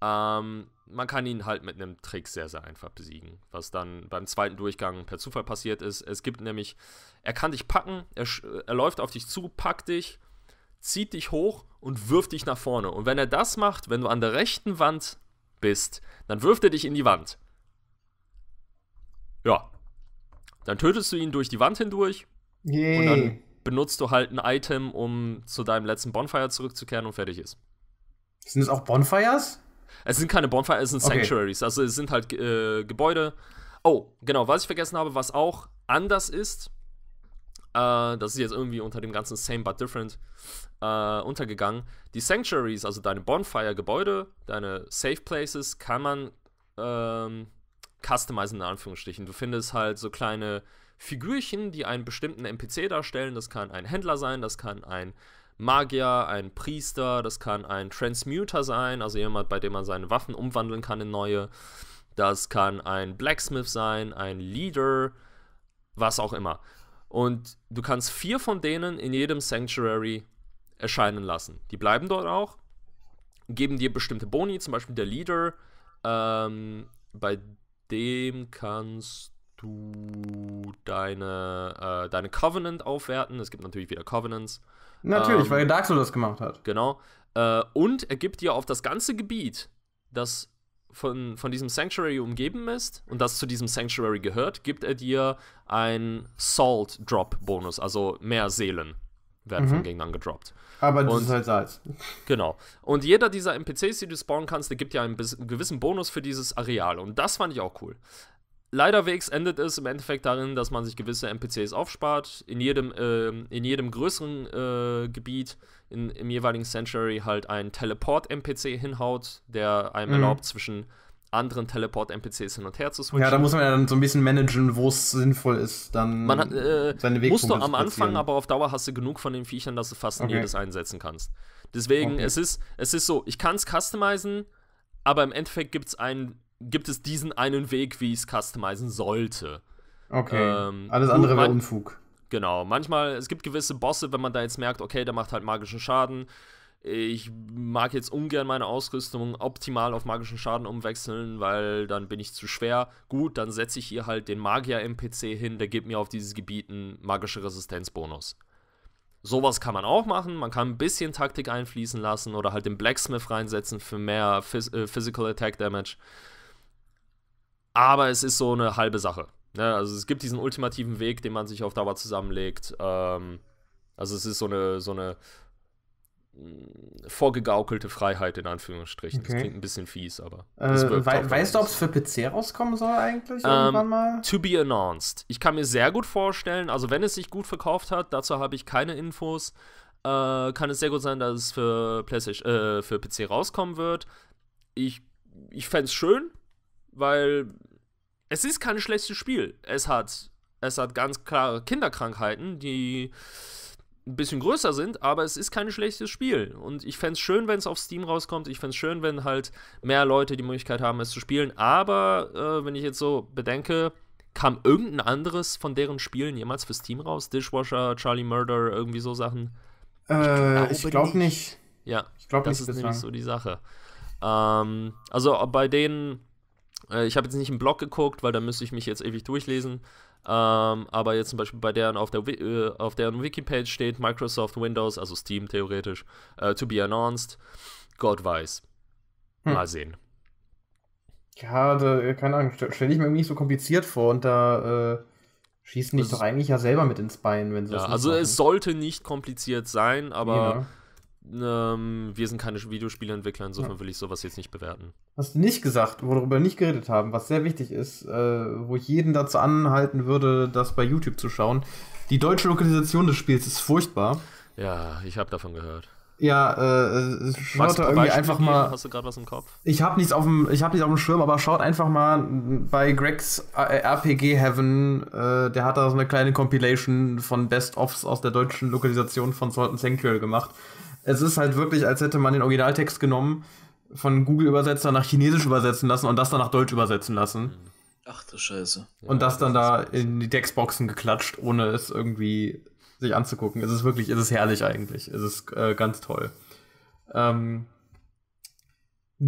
Ähm, man kann ihn halt mit einem Trick sehr, sehr einfach besiegen, was dann beim zweiten Durchgang per Zufall passiert ist. Es gibt nämlich, er kann dich packen, er, er läuft auf dich zu, packt dich, zieht dich hoch und wirft dich nach vorne. Und wenn er das macht, wenn du an der rechten Wand bist, dann wirft er dich in die Wand. Ja. Dann tötest du ihn durch die Wand hindurch. Yay. Und dann benutzt du halt ein Item, um zu deinem letzten Bonfire zurückzukehren und fertig ist. Sind es auch Bonfires? Es sind keine Bonfire, es sind okay. Sanctuaries. Also es sind halt äh, Gebäude. Oh, genau, was ich vergessen habe, was auch anders ist, äh, das ist jetzt irgendwie unter dem ganzen Same but Different äh, untergegangen. Die Sanctuaries, also deine Bonfire-Gebäude, deine Safe Places, kann man ähm, customizen, in Anführungsstrichen. Du findest halt so kleine Figürchen, die einen bestimmten NPC darstellen. Das kann ein Händler sein, das kann ein Magier, ein Priester, das kann ein Transmuter sein, also jemand, bei dem man seine Waffen umwandeln kann in neue. Das kann ein Blacksmith sein, ein Leader, was auch immer. Und du kannst vier von denen in jedem Sanctuary erscheinen lassen. Die bleiben dort auch, geben dir bestimmte Boni, zum Beispiel der Leader. Ähm, bei dem kannst du deine, äh, deine Covenant aufwerten. Es gibt natürlich wieder Covenants. Natürlich, ähm, weil Dark Souls das gemacht hat. Genau. Äh, und er gibt dir auf das ganze Gebiet, das von, von diesem Sanctuary umgeben ist und das zu diesem Sanctuary gehört, gibt er dir einen Salt Drop Bonus, also mehr Seelen werden mhm. von Gegnern gedroppt. Aber das und, ist halt Salz. Genau. Und jeder dieser NPCs, die du spawnen kannst, der gibt dir einen gewissen Bonus für dieses Areal. Und das fand ich auch cool. Leiderwegs endet es im Endeffekt darin, dass man sich gewisse NPCs aufspart, in jedem, äh, in jedem größeren äh, Gebiet, in, im jeweiligen Sanctuary halt ein Teleport-NPC hinhaut, der einem mhm. erlaubt, zwischen anderen Teleport-NPCs hin und her zu switchen. Ja, da muss man ja dann so ein bisschen managen, wo es sinnvoll ist, dann man hat, äh, seine Wegpunkte Musst du am Anfang, aber auf Dauer hast du genug von den Viechern, dass du fast okay. jedes einsetzen kannst. Deswegen, okay. es, ist, es ist so, ich kann es customizen, aber im Endeffekt gibt es einen gibt es diesen einen Weg, wie ich es customizen sollte. Okay. Ähm, Alles andere wäre Unfug. Genau. Manchmal, es gibt gewisse Bosse, wenn man da jetzt merkt, okay, der macht halt magischen Schaden. Ich mag jetzt ungern meine Ausrüstung optimal auf magischen Schaden umwechseln, weil dann bin ich zu schwer. Gut, dann setze ich hier halt den Magier-NPC hin, der gibt mir auf dieses Gebiet einen magische Resistenzbonus. Sowas kann man auch machen. Man kann ein bisschen Taktik einfließen lassen oder halt den Blacksmith reinsetzen für mehr Phys äh, Physical Attack Damage. Aber es ist so eine halbe Sache. Ne? Also es gibt diesen ultimativen Weg, den man sich auf Dauer zusammenlegt. Ähm, also es ist so eine, so eine mm, vorgegaukelte Freiheit in Anführungsstrichen. Okay. Das klingt ein bisschen fies, aber. Äh, wei weißt du, ob es für PC rauskommen soll eigentlich? Ähm, irgendwann ähm, mal? To be announced. Ich kann mir sehr gut vorstellen, also wenn es sich gut verkauft hat, dazu habe ich keine Infos, äh, kann es sehr gut sein, dass es für, PlayStation, äh, für PC rauskommen wird. Ich, ich fände es schön, weil es ist kein schlechtes Spiel. Es hat, es hat ganz klare Kinderkrankheiten, die ein bisschen größer sind, aber es ist kein schlechtes Spiel. Und ich fände es schön, wenn es auf Steam rauskommt. Ich fände es schön, wenn halt mehr Leute die Möglichkeit haben, es zu spielen. Aber äh, wenn ich jetzt so bedenke, kam irgendein anderes von deren Spielen jemals für Steam raus? Dishwasher, Charlie Murder, irgendwie so Sachen? Äh, ich glaube glaub nicht. Ja, ich glaube nicht. Das ist nämlich so die Sache. Ähm, also bei denen äh, ich habe jetzt nicht im Blog geguckt, weil da müsste ich mich jetzt ewig durchlesen. Ähm, aber jetzt zum Beispiel bei deren auf der, äh, auf deren wiki steht Microsoft Windows, also Steam theoretisch, äh, to be announced. Gott weiß. Hm. Mal sehen. Ja, da, äh, keine Ahnung, stelle ich mir irgendwie nicht so kompliziert vor und da äh, schießen die also, doch eigentlich ja selber mit ins Bein, wenn sie ja, das Also machen. es sollte nicht kompliziert sein, aber ja ähm, wir sind keine Videospielentwickler, insofern ja. will ich sowas jetzt nicht bewerten. Hast du nicht gesagt, worüber wir nicht geredet haben, was sehr wichtig ist, äh, wo ich jeden dazu anhalten würde, das bei YouTube zu schauen. Die deutsche Lokalisation des Spiels ist furchtbar. Ja, ich habe davon gehört. Ja, äh, schaut da irgendwie einfach mal. Hast du gerade was im Kopf? Ich habe nichts auf dem, ich habe nichts auf dem Schirm, aber schaut einfach mal bei Gregs äh, RPG Heaven. Äh, der hat da so eine kleine Compilation von Best Offs aus der deutschen Lokalisation von Salt and Sanctuary gemacht es ist halt wirklich, als hätte man den Originaltext genommen, von Google-Übersetzer nach Chinesisch übersetzen lassen und das dann nach Deutsch übersetzen lassen. Ach du Scheiße. Und ja, das dann das da in die Textboxen geklatscht, ohne es irgendwie sich anzugucken. Es ist wirklich, es ist herrlich eigentlich. Es ist äh, ganz toll. Ähm,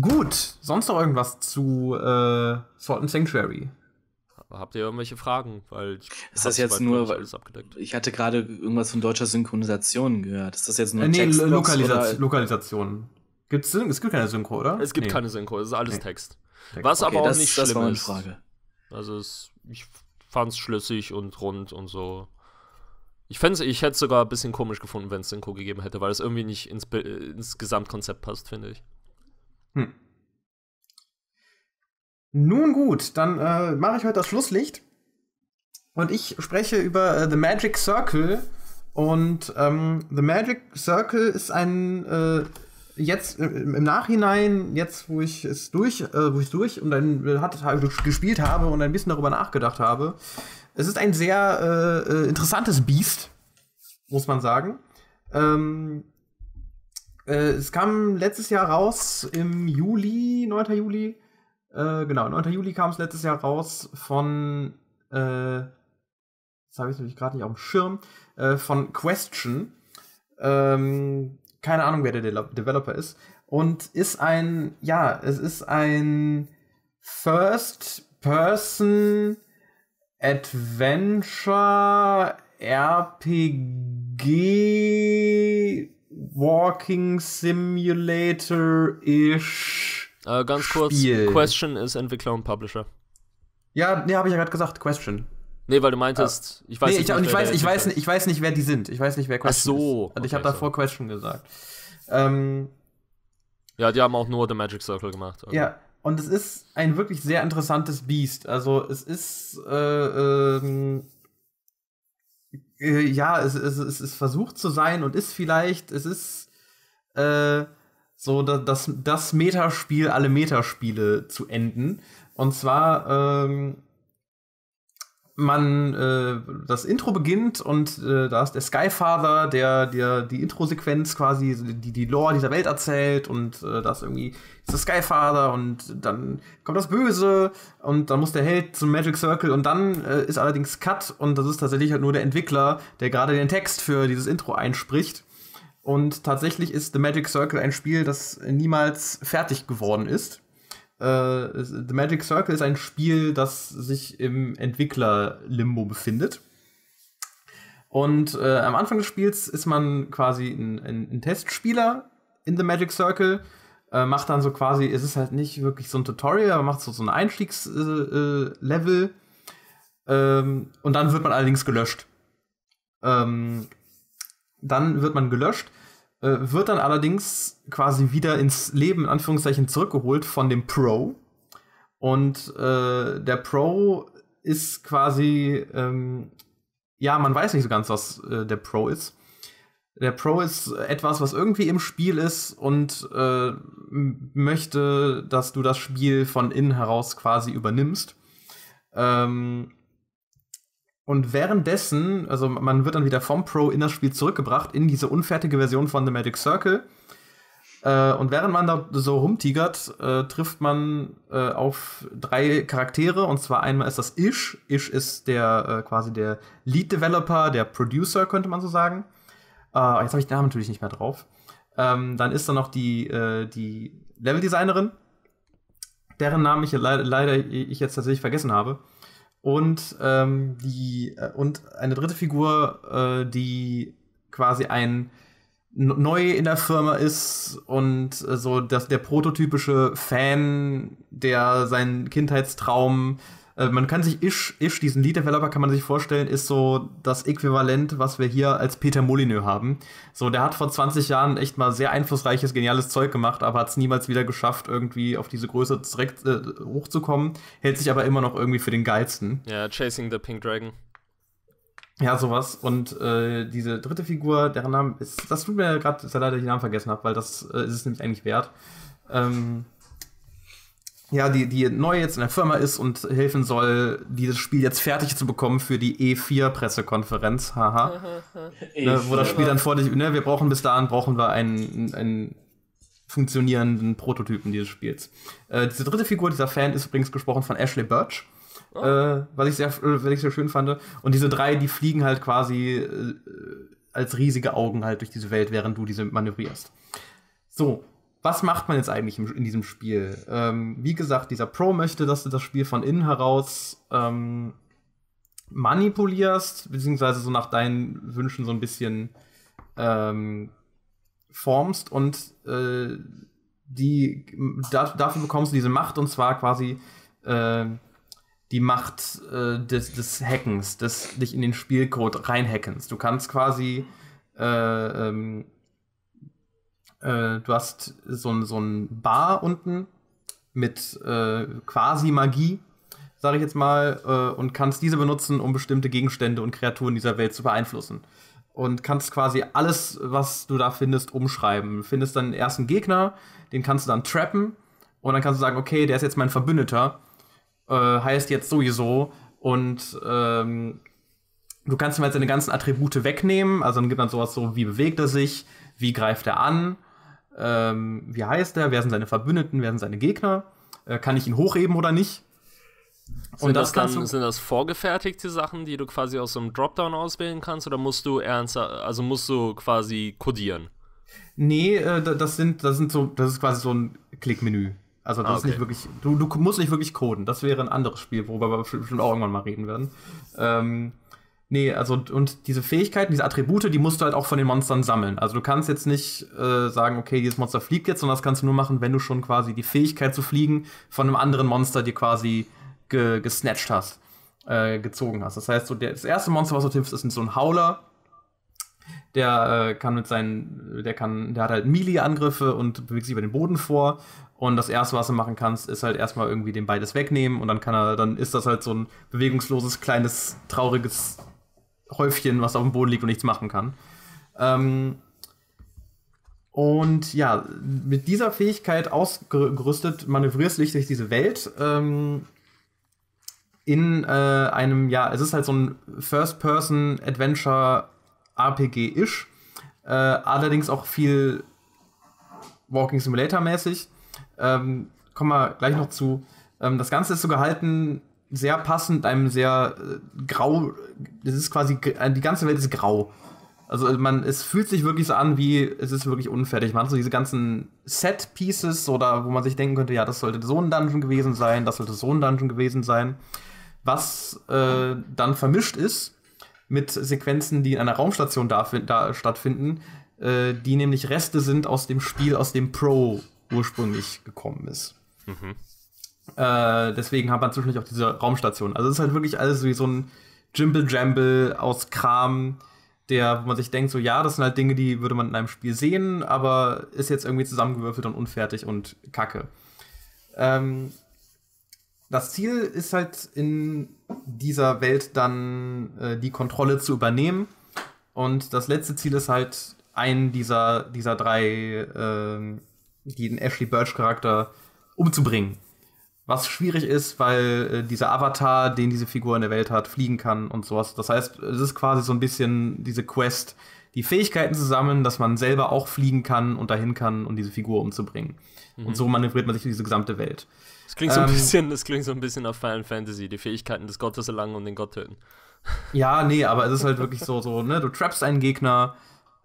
gut, sonst noch irgendwas zu äh, Salt and Sanctuary? habt ihr irgendwelche Fragen? Weil ich ist das jetzt nur, weil ich hatte gerade irgendwas von deutscher Synchronisation gehört. Ist das jetzt nur äh, nee, Lokalisa Lokalisation. Gibt's, es gibt keine Synchro, oder? Es gibt nee. keine Synchro, es ist alles nee. Text. Was okay, aber auch das, nicht das schlimm war eine Frage. ist. Also es, ich fand's schlüssig und rund und so. Ich, ich hätte es sogar ein bisschen komisch gefunden, wenn es Synchro gegeben hätte, weil es irgendwie nicht ins, äh, ins Gesamtkonzept passt, finde ich. Hm. Nun gut, dann äh, mache ich heute das Schlusslicht. Und ich spreche über äh, The Magic Circle. Und ähm, The Magic Circle ist ein äh, jetzt äh, im Nachhinein, jetzt wo ich es durch, äh, wo ich durch und dann äh, hat, gespielt habe und ein bisschen darüber nachgedacht habe, es ist ein sehr äh, äh, interessantes Biest, muss man sagen. Ähm, äh, es kam letztes Jahr raus im Juli, 9. Juli äh, genau, 9. Juli kam es letztes Jahr raus von, äh, das habe ich es nämlich gerade nicht auf dem Schirm, äh, von Question. Ähm, keine Ahnung, wer der De Developer ist. Und ist ein, ja, es ist ein First-Person Adventure RPG Walking Simulator-ish äh, ganz kurz, Spiel. Question ist Entwickler und Publisher. Ja, nee, habe ich ja gerade gesagt, Question. Nee, weil du meintest, ah. ich weiß nee, nicht, ich, nicht, ich, weiß, ich, weiß, ich weiß nicht, wer die sind. Ich weiß nicht, wer Question Ach so. Ist. Also okay, ich habe so. davor Question gesagt. Ähm, ja, die haben auch nur The Magic Circle gemacht. Okay. Also. Ja, und es ist ein wirklich sehr interessantes Biest. Also es ist äh, ähm, äh, ja, es, es, es, es versucht zu sein und ist vielleicht, es ist äh, so das, das Metaspiel, alle Metaspiele zu enden. Und zwar, ähm, man, äh, das Intro beginnt und äh, da ist der Skyfather, der dir die Intro-Sequenz quasi, die die Lore dieser Welt erzählt und äh, da ist irgendwie ist der Skyfather und dann kommt das Böse und dann muss der Held zum Magic Circle und dann äh, ist allerdings Cut und das ist tatsächlich halt nur der Entwickler, der gerade den Text für dieses Intro einspricht und tatsächlich ist The Magic Circle ein Spiel, das niemals fertig geworden ist. Äh, The Magic Circle ist ein Spiel, das sich im Entwicklerlimbo befindet. Und äh, am Anfang des Spiels ist man quasi ein, ein, ein Testspieler in The Magic Circle, äh, macht dann so quasi, es ist halt nicht wirklich so ein Tutorial, aber macht so, so ein Einstiegslevel. Äh, äh, ähm, und dann wird man allerdings gelöscht. Ähm, dann wird man gelöscht äh, wird dann allerdings quasi wieder ins Leben, in Anführungszeichen, zurückgeholt von dem Pro. Und äh, der Pro ist quasi, ähm, ja, man weiß nicht so ganz, was äh, der Pro ist. Der Pro ist etwas, was irgendwie im Spiel ist und äh, möchte, dass du das Spiel von innen heraus quasi übernimmst. Ähm, und währenddessen, also man wird dann wieder vom Pro in das Spiel zurückgebracht, in diese unfertige Version von The Magic Circle. Äh, und während man da so rumtigert, äh, trifft man äh, auf drei Charaktere. Und zwar einmal ist das Ish. Ish ist der äh, quasi der Lead Developer, der Producer, könnte man so sagen. Äh, jetzt habe ich den Namen natürlich nicht mehr drauf. Ähm, dann ist da noch die, die Level Designerin, deren Namen ich le leider ich jetzt tatsächlich vergessen habe und ähm, die äh, und eine dritte Figur, äh, die quasi ein neu in der Firma ist und äh, so dass der prototypische Fan, der seinen Kindheitstraum äh, man kann sich Ish, Ish, diesen Lead Developer, kann man sich vorstellen, ist so das Äquivalent, was wir hier als Peter Molyneux haben. So, der hat vor 20 Jahren echt mal sehr einflussreiches, geniales Zeug gemacht, aber hat es niemals wieder geschafft, irgendwie auf diese Größe direkt äh, hochzukommen, hält sich aber immer noch irgendwie für den geilsten. Ja, Chasing the Pink Dragon. Ja, sowas. Und äh, diese dritte Figur, deren Name ist, das tut mir gerade, sehr leid, dass ich den Namen vergessen habe, weil das äh, ist es nämlich eigentlich wert. Ähm, ja, die, die neu jetzt in der Firma ist und helfen soll, dieses Spiel jetzt fertig zu bekommen für die E4-Pressekonferenz. Haha. ne, wo das e Spiel dann vor dich, ne, wir brauchen bis dahin brauchen wir einen, einen funktionierenden Prototypen dieses Spiels. Äh, diese dritte Figur, dieser Fan, ist übrigens gesprochen von Ashley Birch. Oh. Äh, was, ich sehr, was ich sehr schön fand. Und diese drei, die fliegen halt quasi äh, als riesige Augen halt durch diese Welt, während du diese manövrierst. So, was macht man jetzt eigentlich im, in diesem Spiel? Ähm, wie gesagt, dieser Pro möchte, dass du das Spiel von innen heraus ähm, manipulierst, beziehungsweise so nach deinen Wünschen so ein bisschen ähm, formst und äh, die, da, dafür bekommst du diese Macht und zwar quasi äh, die Macht äh, des, des Hackens, des dich in den Spielcode reinhackens. Du kannst quasi äh, ähm, äh, du hast so ein, so ein Bar unten mit äh, quasi Magie, sage ich jetzt mal, äh, und kannst diese benutzen, um bestimmte Gegenstände und Kreaturen dieser Welt zu beeinflussen. Und kannst quasi alles, was du da findest, umschreiben. findest dann erst einen Gegner, den kannst du dann trappen und dann kannst du sagen, okay, der ist jetzt mein Verbündeter, äh, heißt jetzt sowieso und ähm, du kannst ihm halt seine ganzen Attribute wegnehmen, also dann gibt man sowas so, wie bewegt er sich, wie greift er an ähm, wie heißt der, wer sind seine Verbündeten, wer sind seine Gegner, äh, kann ich ihn hochheben oder nicht. Und sind das, das dann, sind das vorgefertigte Sachen, die du quasi aus so einem Dropdown auswählen kannst, oder musst du ernsthaft, also musst du quasi codieren? Nee, äh, das sind, das sind so, das ist quasi so ein Klickmenü. Also das ah, okay. ist nicht wirklich, du, du musst nicht wirklich coden. Das wäre ein anderes Spiel, worüber wir bestimmt auch irgendwann mal reden werden. Ähm, Nee, also und diese Fähigkeiten, diese Attribute, die musst du halt auch von den Monstern sammeln. Also du kannst jetzt nicht äh, sagen, okay, dieses Monster fliegt jetzt, sondern das kannst du nur machen, wenn du schon quasi die Fähigkeit zu fliegen von einem anderen Monster dir quasi ge gesnatcht hast, äh, gezogen hast. Das heißt, so der, das erste Monster, was du triffst, ist so ein Hauler. Der äh, kann mit seinen, der kann, der hat halt Melee-Angriffe und bewegt sich über den Boden vor. Und das erste, was du machen kannst, ist halt erstmal irgendwie den beides wegnehmen und dann kann er, dann ist das halt so ein bewegungsloses, kleines, trauriges Häufchen, was auf dem Boden liegt und nichts machen kann. Ähm, und ja, mit dieser Fähigkeit ausgerüstet manövrierst du dich durch diese Welt ähm, in äh, einem, ja, es ist halt so ein First-Person-Adventure-RPG-ish, äh, allerdings auch viel Walking Simulator-mäßig. Ähm, kommen wir gleich noch zu. Ähm, das Ganze ist so gehalten sehr passend, einem sehr äh, grau. Es ist quasi, äh, die ganze Welt ist grau. Also äh, man, es fühlt sich wirklich so an, wie es ist wirklich unfertig. Man hat so diese ganzen Set-Pieces oder wo man sich denken könnte, ja, das sollte so ein Dungeon gewesen sein, das sollte so ein Dungeon gewesen sein. Was äh, dann vermischt ist mit Sequenzen, die in einer Raumstation da, da stattfinden, äh, die nämlich Reste sind aus dem Spiel, aus dem Pro ursprünglich gekommen ist. Mhm. Äh, deswegen hat man zwischendurch auch diese Raumstation. Also es ist halt wirklich alles wie so ein Jimble-Jamble aus Kram, der, wo man sich denkt, so ja, das sind halt Dinge, die würde man in einem Spiel sehen, aber ist jetzt irgendwie zusammengewürfelt und unfertig und kacke. Ähm, das Ziel ist halt in dieser Welt dann äh, die Kontrolle zu übernehmen. Und das letzte Ziel ist halt, einen dieser, dieser drei, äh, den Ashley Birch-Charakter umzubringen. Was schwierig ist, weil äh, dieser Avatar, den diese Figur in der Welt hat, fliegen kann und sowas. Das heißt, es ist quasi so ein bisschen diese Quest, die Fähigkeiten zu sammeln, dass man selber auch fliegen kann und dahin kann, um diese Figur umzubringen. Mhm. Und so manövriert man sich in diese gesamte Welt. Das klingt, so ein ähm, bisschen, das klingt so ein bisschen auf Final Fantasy, die Fähigkeiten des Gottes erlangen und den Gott töten. Ja, nee, aber es ist halt wirklich so, so ne, du trappst einen Gegner,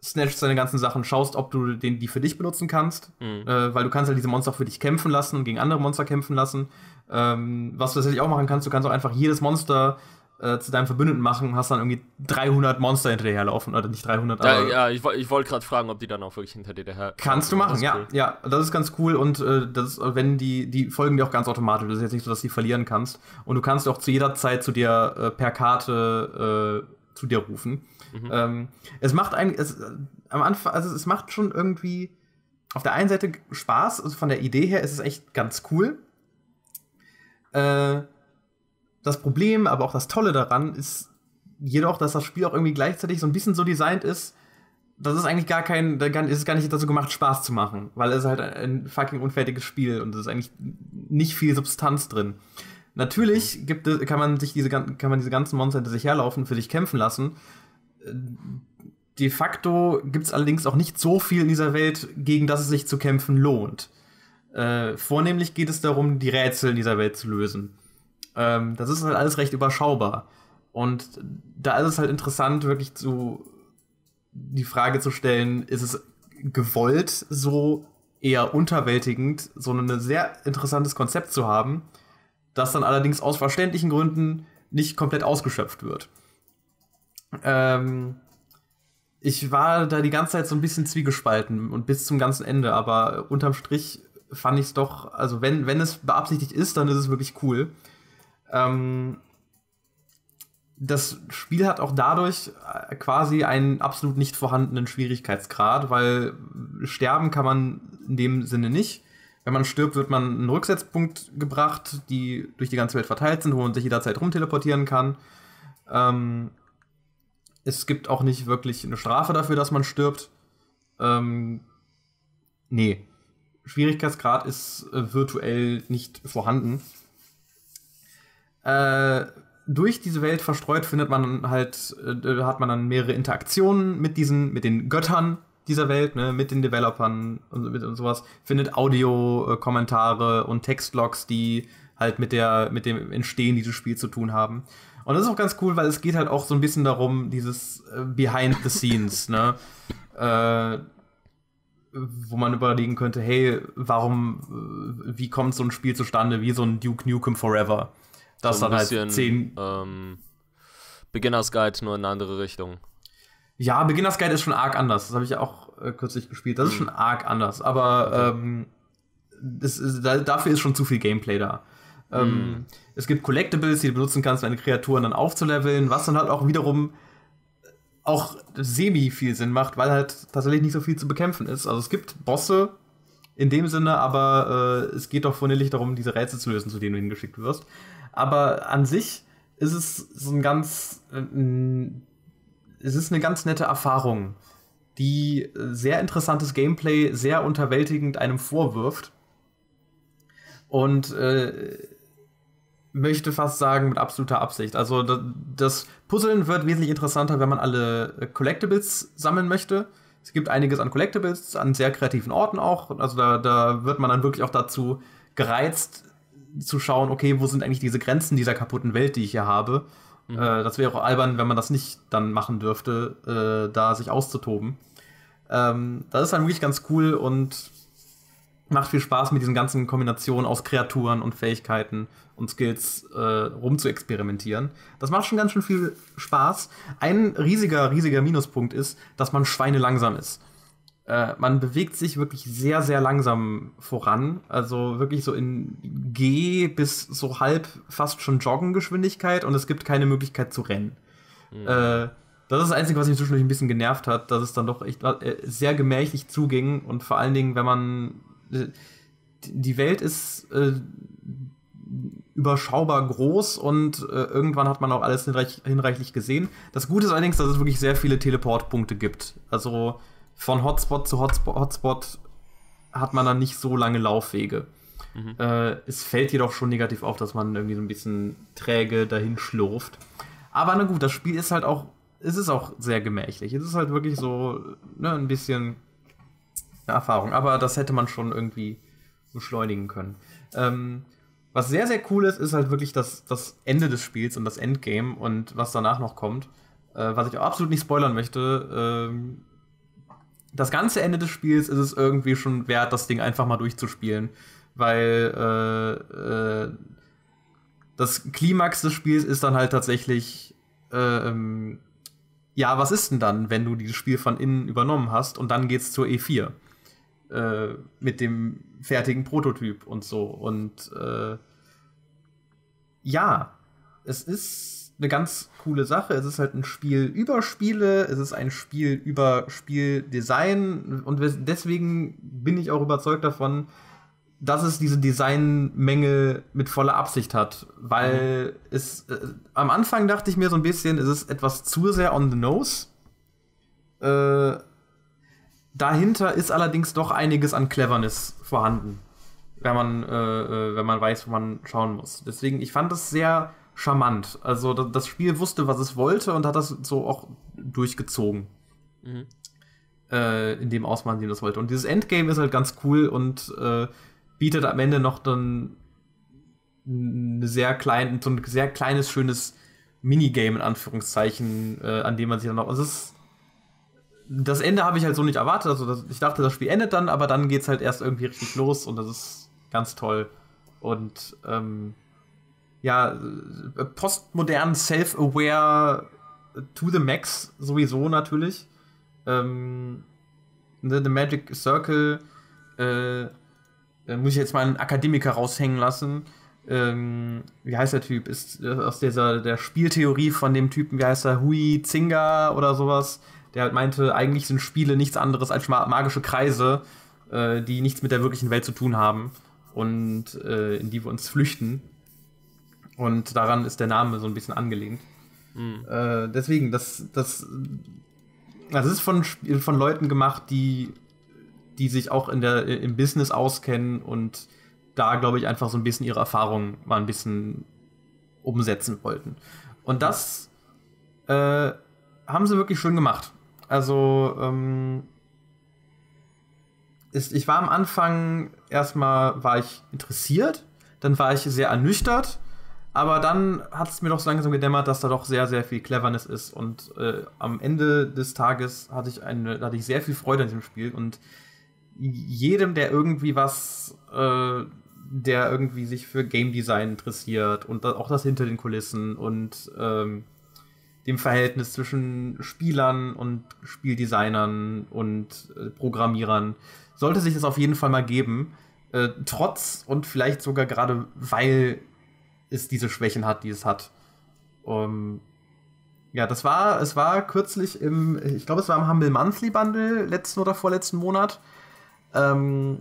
snatchst deine ganzen Sachen, schaust, ob du den, die für dich benutzen kannst, mhm. äh, weil du kannst halt diese Monster für dich kämpfen lassen und gegen andere Monster kämpfen lassen. Ähm, was du tatsächlich auch machen kannst, du kannst auch einfach jedes Monster äh, zu deinem Verbündeten machen und hast dann irgendwie 300 Monster hinter dir herlaufen, oder nicht 300, ja, aber... Ja, ich, ich wollte gerade fragen, ob die dann auch wirklich hinter dir herlaufen. Kannst du machen, cool. ja. das ist ganz cool und äh, das, wenn die, die folgen dir auch ganz automatisch, das ist jetzt nicht so, dass du die verlieren kannst. Und du kannst auch zu jeder Zeit zu dir äh, per Karte äh, zu dir rufen. Mhm. Ähm, es macht eigentlich, es, äh, am Anfang, also es macht schon irgendwie auf der einen Seite Spaß, also von der Idee her ist es echt ganz cool. Äh, das Problem, aber auch das Tolle daran ist jedoch, dass das Spiel auch irgendwie gleichzeitig so ein bisschen so designt ist, dass es eigentlich gar kein, gar, ist gar nicht dazu gemacht, Spaß zu machen, weil es halt ein fucking unfertiges Spiel und es ist eigentlich nicht viel Substanz drin. Natürlich mhm. gibt es, kann man sich diese, kann man diese ganzen Monster hinter sich herlaufen, für sich kämpfen lassen, De facto gibt es allerdings auch nicht so viel in dieser Welt, gegen das es sich zu kämpfen lohnt. Äh, vornehmlich geht es darum, die Rätsel in dieser Welt zu lösen. Ähm, das ist halt alles recht überschaubar. Und da ist es halt interessant, wirklich zu die Frage zu stellen, ist es gewollt, so eher unterwältigend, so ein sehr interessantes Konzept zu haben, das dann allerdings aus verständlichen Gründen nicht komplett ausgeschöpft wird. Ähm, ich war da die ganze Zeit so ein bisschen zwiegespalten und bis zum ganzen Ende, aber unterm Strich fand ich es doch, also wenn, wenn es beabsichtigt ist, dann ist es wirklich cool. Ähm, das Spiel hat auch dadurch äh, quasi einen absolut nicht vorhandenen Schwierigkeitsgrad, weil sterben kann man in dem Sinne nicht. Wenn man stirbt, wird man einen Rücksetzpunkt gebracht, die durch die ganze Welt verteilt sind, wo man sich jederzeit rumteleportieren kann. Ähm, es gibt auch nicht wirklich eine Strafe dafür, dass man stirbt. Ähm, nee. Schwierigkeitsgrad ist äh, virtuell nicht vorhanden. Äh, durch diese Welt verstreut findet man halt, äh, hat man dann mehrere Interaktionen mit diesen, mit den Göttern dieser Welt, ne, mit den Developern und, mit, und sowas, findet Audio-Kommentare äh, und Textlogs, die halt mit der, mit dem Entstehen dieses Spiels zu tun haben. Und das ist auch ganz cool, weil es geht halt auch so ein bisschen darum, dieses äh, Behind the Scenes, ne? Äh, wo man überlegen könnte, hey, warum, äh, wie kommt so ein Spiel zustande, wie so ein Duke Nukem Forever? Das so dann halt bisschen, halt zehn. Ähm, Beginners Guide nur in eine andere Richtung. Ja, Beginners Guide ist schon arg anders. Das habe ich ja auch äh, kürzlich gespielt. Das hm. ist mhm. schon arg anders. Aber okay. ähm, ist, da, dafür ist schon zu viel Gameplay da. Ähm, mm. Es gibt Collectibles, die du benutzen kannst, deine Kreaturen dann aufzuleveln, was dann halt auch wiederum auch semi viel Sinn macht, weil halt tatsächlich nicht so viel zu bekämpfen ist. Also es gibt Bosse in dem Sinne, aber äh, es geht doch vornehmlich darum, diese Rätsel zu lösen, zu denen du hingeschickt wirst. Aber an sich ist es so ein ganz, äh, es ist eine ganz nette Erfahrung, die sehr interessantes Gameplay sehr unterwältigend einem vorwirft. Und äh, möchte fast sagen, mit absoluter Absicht. Also das Puzzeln wird wesentlich interessanter, wenn man alle äh, Collectibles sammeln möchte. Es gibt einiges an Collectibles, an sehr kreativen Orten auch. Also da, da wird man dann wirklich auch dazu gereizt, zu schauen, okay, wo sind eigentlich diese Grenzen dieser kaputten Welt, die ich hier habe. Mhm. Äh, das wäre auch albern, wenn man das nicht dann machen dürfte, äh, da sich auszutoben. Ähm, das ist dann wirklich ganz cool und macht viel Spaß, mit diesen ganzen Kombinationen aus Kreaturen und Fähigkeiten und Skills äh, rumzuexperimentieren. Das macht schon ganz schön viel Spaß. Ein riesiger, riesiger Minuspunkt ist, dass man Schweine langsam ist. Äh, man bewegt sich wirklich sehr, sehr langsam voran. Also wirklich so in G bis so halb fast schon Joggengeschwindigkeit und es gibt keine Möglichkeit zu rennen. Mhm. Äh, das ist das Einzige, was mich zwischendurch ein bisschen genervt hat, dass es dann doch echt äh, sehr gemächlich zuging und vor allen Dingen, wenn man äh, die Welt ist äh, überschaubar groß und äh, irgendwann hat man auch alles hinreich, hinreichlich gesehen. Das Gute ist allerdings, dass es wirklich sehr viele Teleportpunkte gibt. Also von Hotspot zu Hotspot, Hotspot hat man dann nicht so lange Laufwege. Mhm. Äh, es fällt jedoch schon negativ auf, dass man irgendwie so ein bisschen träge dahin schlurft. Aber na gut, das Spiel ist halt auch, es ist auch sehr gemächlich. Es ist halt wirklich so ne, ein bisschen eine Erfahrung. Aber das hätte man schon irgendwie beschleunigen können. Ähm, was sehr, sehr cool ist, ist halt wirklich das, das Ende des Spiels und das Endgame und was danach noch kommt. Äh, was ich auch absolut nicht spoilern möchte. Ähm, das ganze Ende des Spiels ist es irgendwie schon wert, das Ding einfach mal durchzuspielen. Weil äh, äh, das Klimax des Spiels ist dann halt tatsächlich, ähm, ja, was ist denn dann, wenn du dieses Spiel von innen übernommen hast und dann geht's zur E4? äh, mit dem fertigen Prototyp und so. Und äh, ja, es ist eine ganz coole Sache. Es ist halt ein Spiel über Spiele, es ist ein Spiel über Spieldesign und deswegen bin ich auch überzeugt davon, dass es diese Designmenge mit voller Absicht hat, weil mhm. es äh, am Anfang dachte ich mir so ein bisschen, es ist etwas zu sehr on the nose. Äh, Dahinter ist allerdings doch einiges an Cleverness vorhanden, wenn man, äh, äh, wenn man weiß, wo man schauen muss. Deswegen, ich fand das sehr charmant. Also das Spiel wusste, was es wollte und hat das so auch durchgezogen. Mhm. Äh, in dem Ausmaß, in dem das wollte. Und dieses Endgame ist halt ganz cool und äh, bietet am Ende noch dann eine sehr klein, so ein sehr kleines, schönes Minigame in Anführungszeichen, äh, an dem man sich dann noch. Also es ist das Ende habe ich halt so nicht erwartet. Also das, ich dachte, das Spiel endet dann, aber dann geht es halt erst irgendwie richtig los und das ist ganz toll. Und ähm, ja, äh, postmodern, self-aware to the max sowieso natürlich. Ähm, the, ne, the Magic Circle, äh, äh, muss ich jetzt mal einen Akademiker raushängen lassen. Ähm, wie heißt der Typ? Ist äh, aus dieser der Spieltheorie von dem Typen, wie heißt er? Hui Zinga oder sowas der halt meinte, eigentlich sind Spiele nichts anderes als magische Kreise, äh, die nichts mit der wirklichen Welt zu tun haben und äh, in die wir uns flüchten. Und daran ist der Name so ein bisschen angelehnt. Mhm. Äh, deswegen, das, das, das ist von, von Leuten gemacht, die, die sich auch in der, im Business auskennen und da, glaube ich, einfach so ein bisschen ihre Erfahrungen mal ein bisschen umsetzen wollten. Und das äh, haben sie wirklich schön gemacht. Also, ähm, ist, ich war am Anfang erstmal war ich interessiert, dann war ich sehr ernüchtert, aber dann hat es mir doch so langsam gedämmert, dass da doch sehr, sehr viel Cleverness ist. Und äh, am Ende des Tages hatte ich eine, hatte ich sehr viel Freude an diesem Spiel und jedem, der irgendwie was, äh, der irgendwie sich für Game Design interessiert und auch das hinter den Kulissen und ähm, dem Verhältnis zwischen Spielern und Spieldesignern und äh, Programmierern. Sollte sich das auf jeden Fall mal geben. Äh, trotz und vielleicht sogar gerade weil es diese Schwächen hat, die es hat. Um, ähm, ja, das war, es war kürzlich im, ich glaube, es war im Humble Monthly Bundle letzten oder vorletzten Monat. Ähm,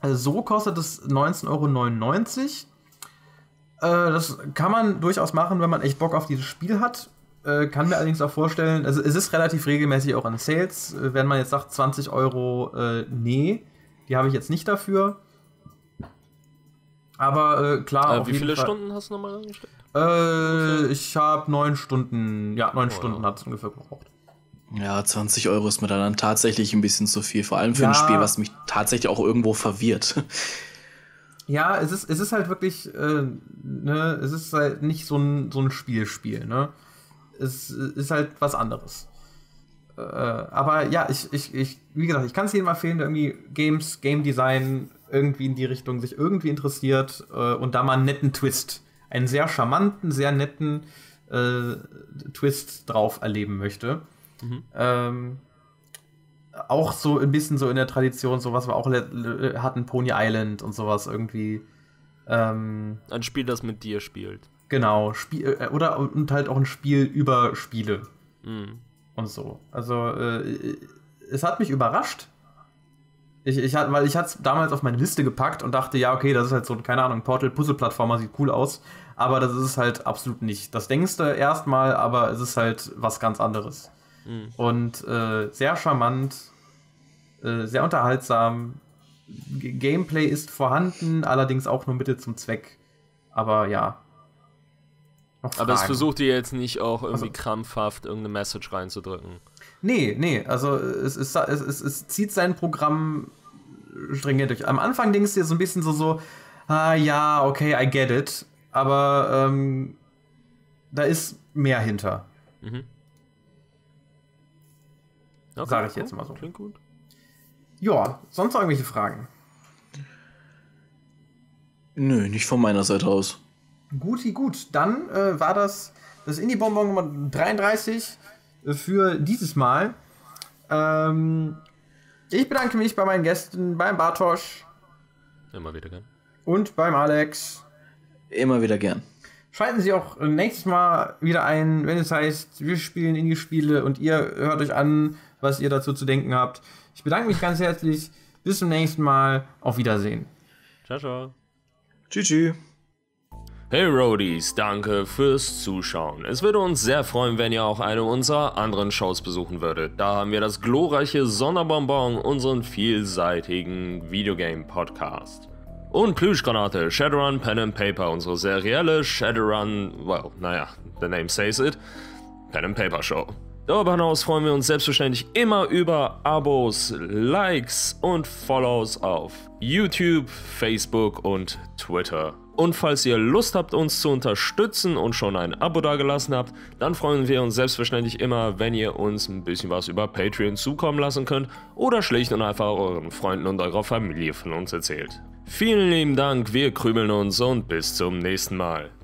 also so kostet es 19,99 Euro. Äh, das kann man durchaus machen, wenn man echt Bock auf dieses Spiel hat. Äh, kann mir allerdings auch vorstellen, also es ist relativ regelmäßig auch an Sales. Äh, wenn man jetzt sagt 20 Euro, äh, nee, die habe ich jetzt nicht dafür. Aber äh, klar. Äh, wie viele Fall. Stunden hast du nochmal angesteckt? Äh, ich habe neun Stunden, ja, neun oh, Stunden ja. hat es ungefähr gebraucht. Ja, 20 Euro ist mir dann tatsächlich ein bisschen zu viel, vor allem für ja. ein Spiel, was mich tatsächlich auch irgendwo verwirrt. Ja, es ist, es ist halt wirklich, äh, ne, es ist halt nicht so ein, so ein Spielspiel, ne? Es ist halt was anderes. Äh, aber ja, ich, ich, ich, wie gesagt, ich kann es jedem empfehlen, der irgendwie Games, Game Design irgendwie in die Richtung sich irgendwie interessiert äh, und da mal einen netten Twist, einen sehr charmanten, sehr netten äh, Twist drauf erleben möchte. Mhm. Ähm, auch so ein bisschen so in der Tradition, so was wir auch hatten, Pony Island und sowas irgendwie. Ähm, ein Spiel, das mit dir spielt. Genau, Spiel, äh, oder und halt auch ein Spiel über Spiele. Mhm. Und so. Also, äh, es hat mich überrascht. Ich, ich, weil ich hatte es damals auf meine Liste gepackt und dachte, ja, okay, das ist halt so, keine Ahnung, Portal-Puzzle-Plattformer, sieht cool aus. Aber das ist halt absolut nicht. Das denkst du erstmal, aber es ist halt was ganz anderes. Mhm. Und äh, sehr charmant, äh, sehr unterhaltsam. G Gameplay ist vorhanden, allerdings auch nur Mittel zum Zweck. Aber ja. Aber es versucht ihr jetzt nicht auch irgendwie also, krampfhaft irgendeine Message reinzudrücken. Nee, nee, also es, ist, es, es, es zieht sein Programm stringent durch. Am Anfang denkst du dir so ein bisschen so, so ah ja, okay, I get it, aber ähm, da ist mehr hinter. Mhm. Okay, Sage ich jetzt oh, mal so. Klingt gut. Ja, sonst irgendwelche Fragen? Nö, nicht von meiner Seite aus. Guti, gut. Dann äh, war das das Indie-Bonbon Nummer 33 äh, für dieses Mal. Ähm, ich bedanke mich bei meinen Gästen, beim Bartosch. Immer wieder gern. Und beim Alex. Immer wieder gern. Schalten Sie auch äh, nächstes Mal wieder ein, wenn es heißt, wir spielen Indie-Spiele und ihr hört euch an, was ihr dazu zu denken habt. Ich bedanke mich ganz herzlich. Bis zum nächsten Mal. Auf Wiedersehen. Ciao, ciao. Tschüss. Tschü. Hey Roadies, danke fürs Zuschauen. Es würde uns sehr freuen, wenn ihr auch eine unserer anderen Shows besuchen würdet. Da haben wir das glorreiche Sonderbonbon, unseren vielseitigen Videogame-Podcast. Und Plüschgranate, Shadowrun Pen and Paper, unsere serielle Shadowrun, well, naja, the name says it, Pen and Paper Show. Darüber hinaus freuen wir uns selbstverständlich immer über Abos, Likes und Follows auf YouTube, Facebook und Twitter. Und falls ihr Lust habt, uns zu unterstützen und schon ein Abo dagelassen habt, dann freuen wir uns selbstverständlich immer, wenn ihr uns ein bisschen was über Patreon zukommen lassen könnt oder schlicht und einfach euren Freunden und eurer Familie von uns erzählt. Vielen lieben Dank, wir krümeln uns und bis zum nächsten Mal.